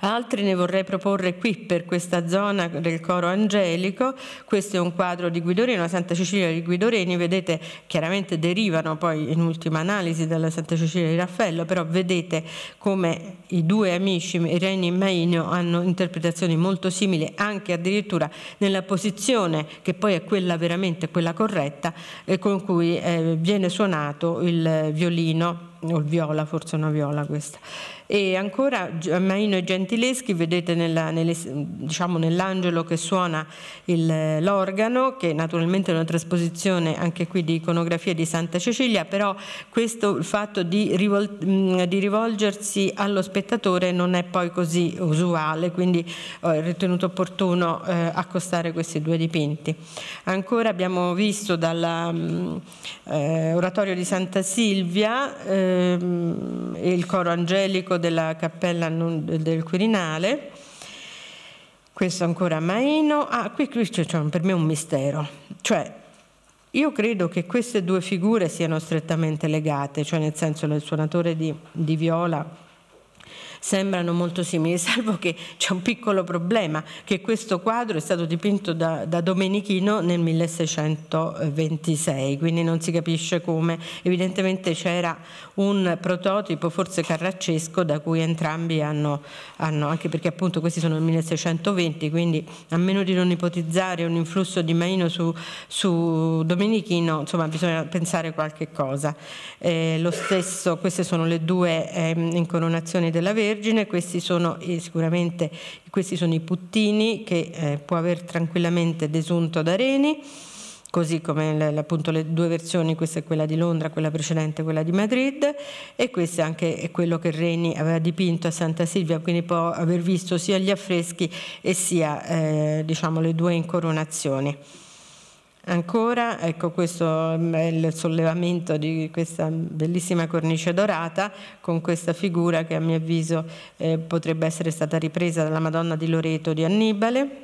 Altri ne vorrei proporre qui per questa zona del coro angelico. Questo è un quadro di Guidoreni, la Santa Cecilia di Guidoreni, vedete chiaramente derivano poi in ultima analisi dalla Santa Cecilia di Raffaello, però vedete come i due amici Irene e Maino hanno interpretazioni molto simili, anche addirittura nella posizione che poi è quella veramente quella corretta eh, con cui eh, viene suonato il violino o il viola, forse una viola questa. E ancora Maino e Gentileschi, vedete diciamo, nell'angelo diciamo nell che suona l'organo, che naturalmente è una trasposizione anche qui di iconografia di Santa Cecilia, però questo il fatto di, rivol mm, di rivolgersi allo spettatore non è poi così usuale, quindi ho eh, ritenuto opportuno eh, accostare questi due dipinti. Ancora abbiamo visto dall'oratorio mm, eh, di Santa Silvia eh, il coro angelico pubblico della Cappella del Quirinale. Questo ancora Maino. Ah, qui, qui c'è, cioè, per me è un mistero. Cioè, io credo che queste due figure siano strettamente legate, cioè nel senso del suonatore di, di viola sembrano molto simili, salvo che c'è un piccolo problema, che questo quadro è stato dipinto da, da Domenichino nel 1626, quindi non si capisce come. Evidentemente c'era un prototipo, forse carraccesco, da cui entrambi hanno, hanno, anche perché appunto questi sono nel 1620, quindi a meno di non ipotizzare un influsso di Maino su, su Domenichino, insomma bisogna pensare qualche cosa. Eh, lo stesso, queste sono le due eh, incoronazioni della Vergine, Vergine, questi sono eh, sicuramente questi sono i puttini che eh, può aver tranquillamente desunto da Reni, così come l, appunto le due versioni, questa è quella di Londra, quella precedente quella di Madrid, e questo è anche quello che Reni aveva dipinto a Santa Silvia, quindi può aver visto sia gli affreschi e sia eh, diciamo, le due incoronazioni. Ancora, ecco questo mm, è il sollevamento di questa bellissima cornice dorata con questa figura che a mio avviso eh, potrebbe essere stata ripresa dalla Madonna di Loreto di Annibale.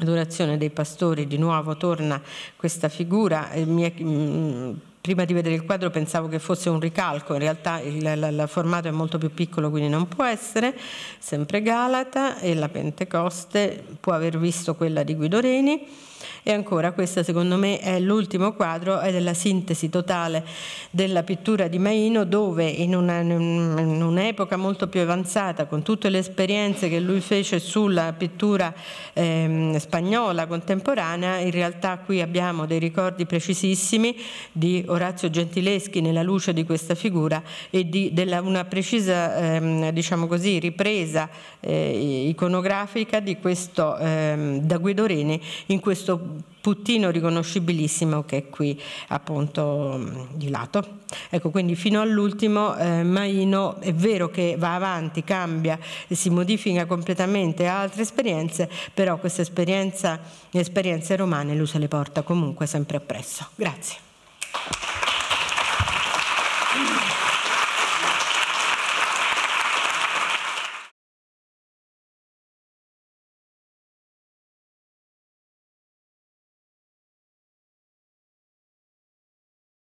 Adorazione dei pastori, di nuovo torna questa figura, eh, mia, mh, mm, prima di vedere il quadro pensavo che fosse un ricalco, in realtà il, il, il, formato è molto più piccolo quindi non può essere, sempre Galata e la Pentecoste può aver visto quella di Guidoreni. E ancora questo secondo me è l'ultimo quadro, è della sintesi totale della pittura di Maino dove in, un'epoca molto più avanzata, con tutte le esperienze che lui fece sulla pittura ehm, spagnola contemporanea, in realtà qui abbiamo dei ricordi precisissimi di Orazio Gentileschi nella luce di questa figura e di della, una precisa ehm, diciamo così, ripresa eh, iconografica di questo ehm, da Guido Reni in questo puttino riconoscibilissimo che è qui appunto mm, di lato. Ecco, quindi fino all'ultimo eh, Maino è vero che va avanti, cambia, si modifica completamente, ha altre esperienze, però queste esperienze romane lui se le porta comunque sempre appresso. Grazie.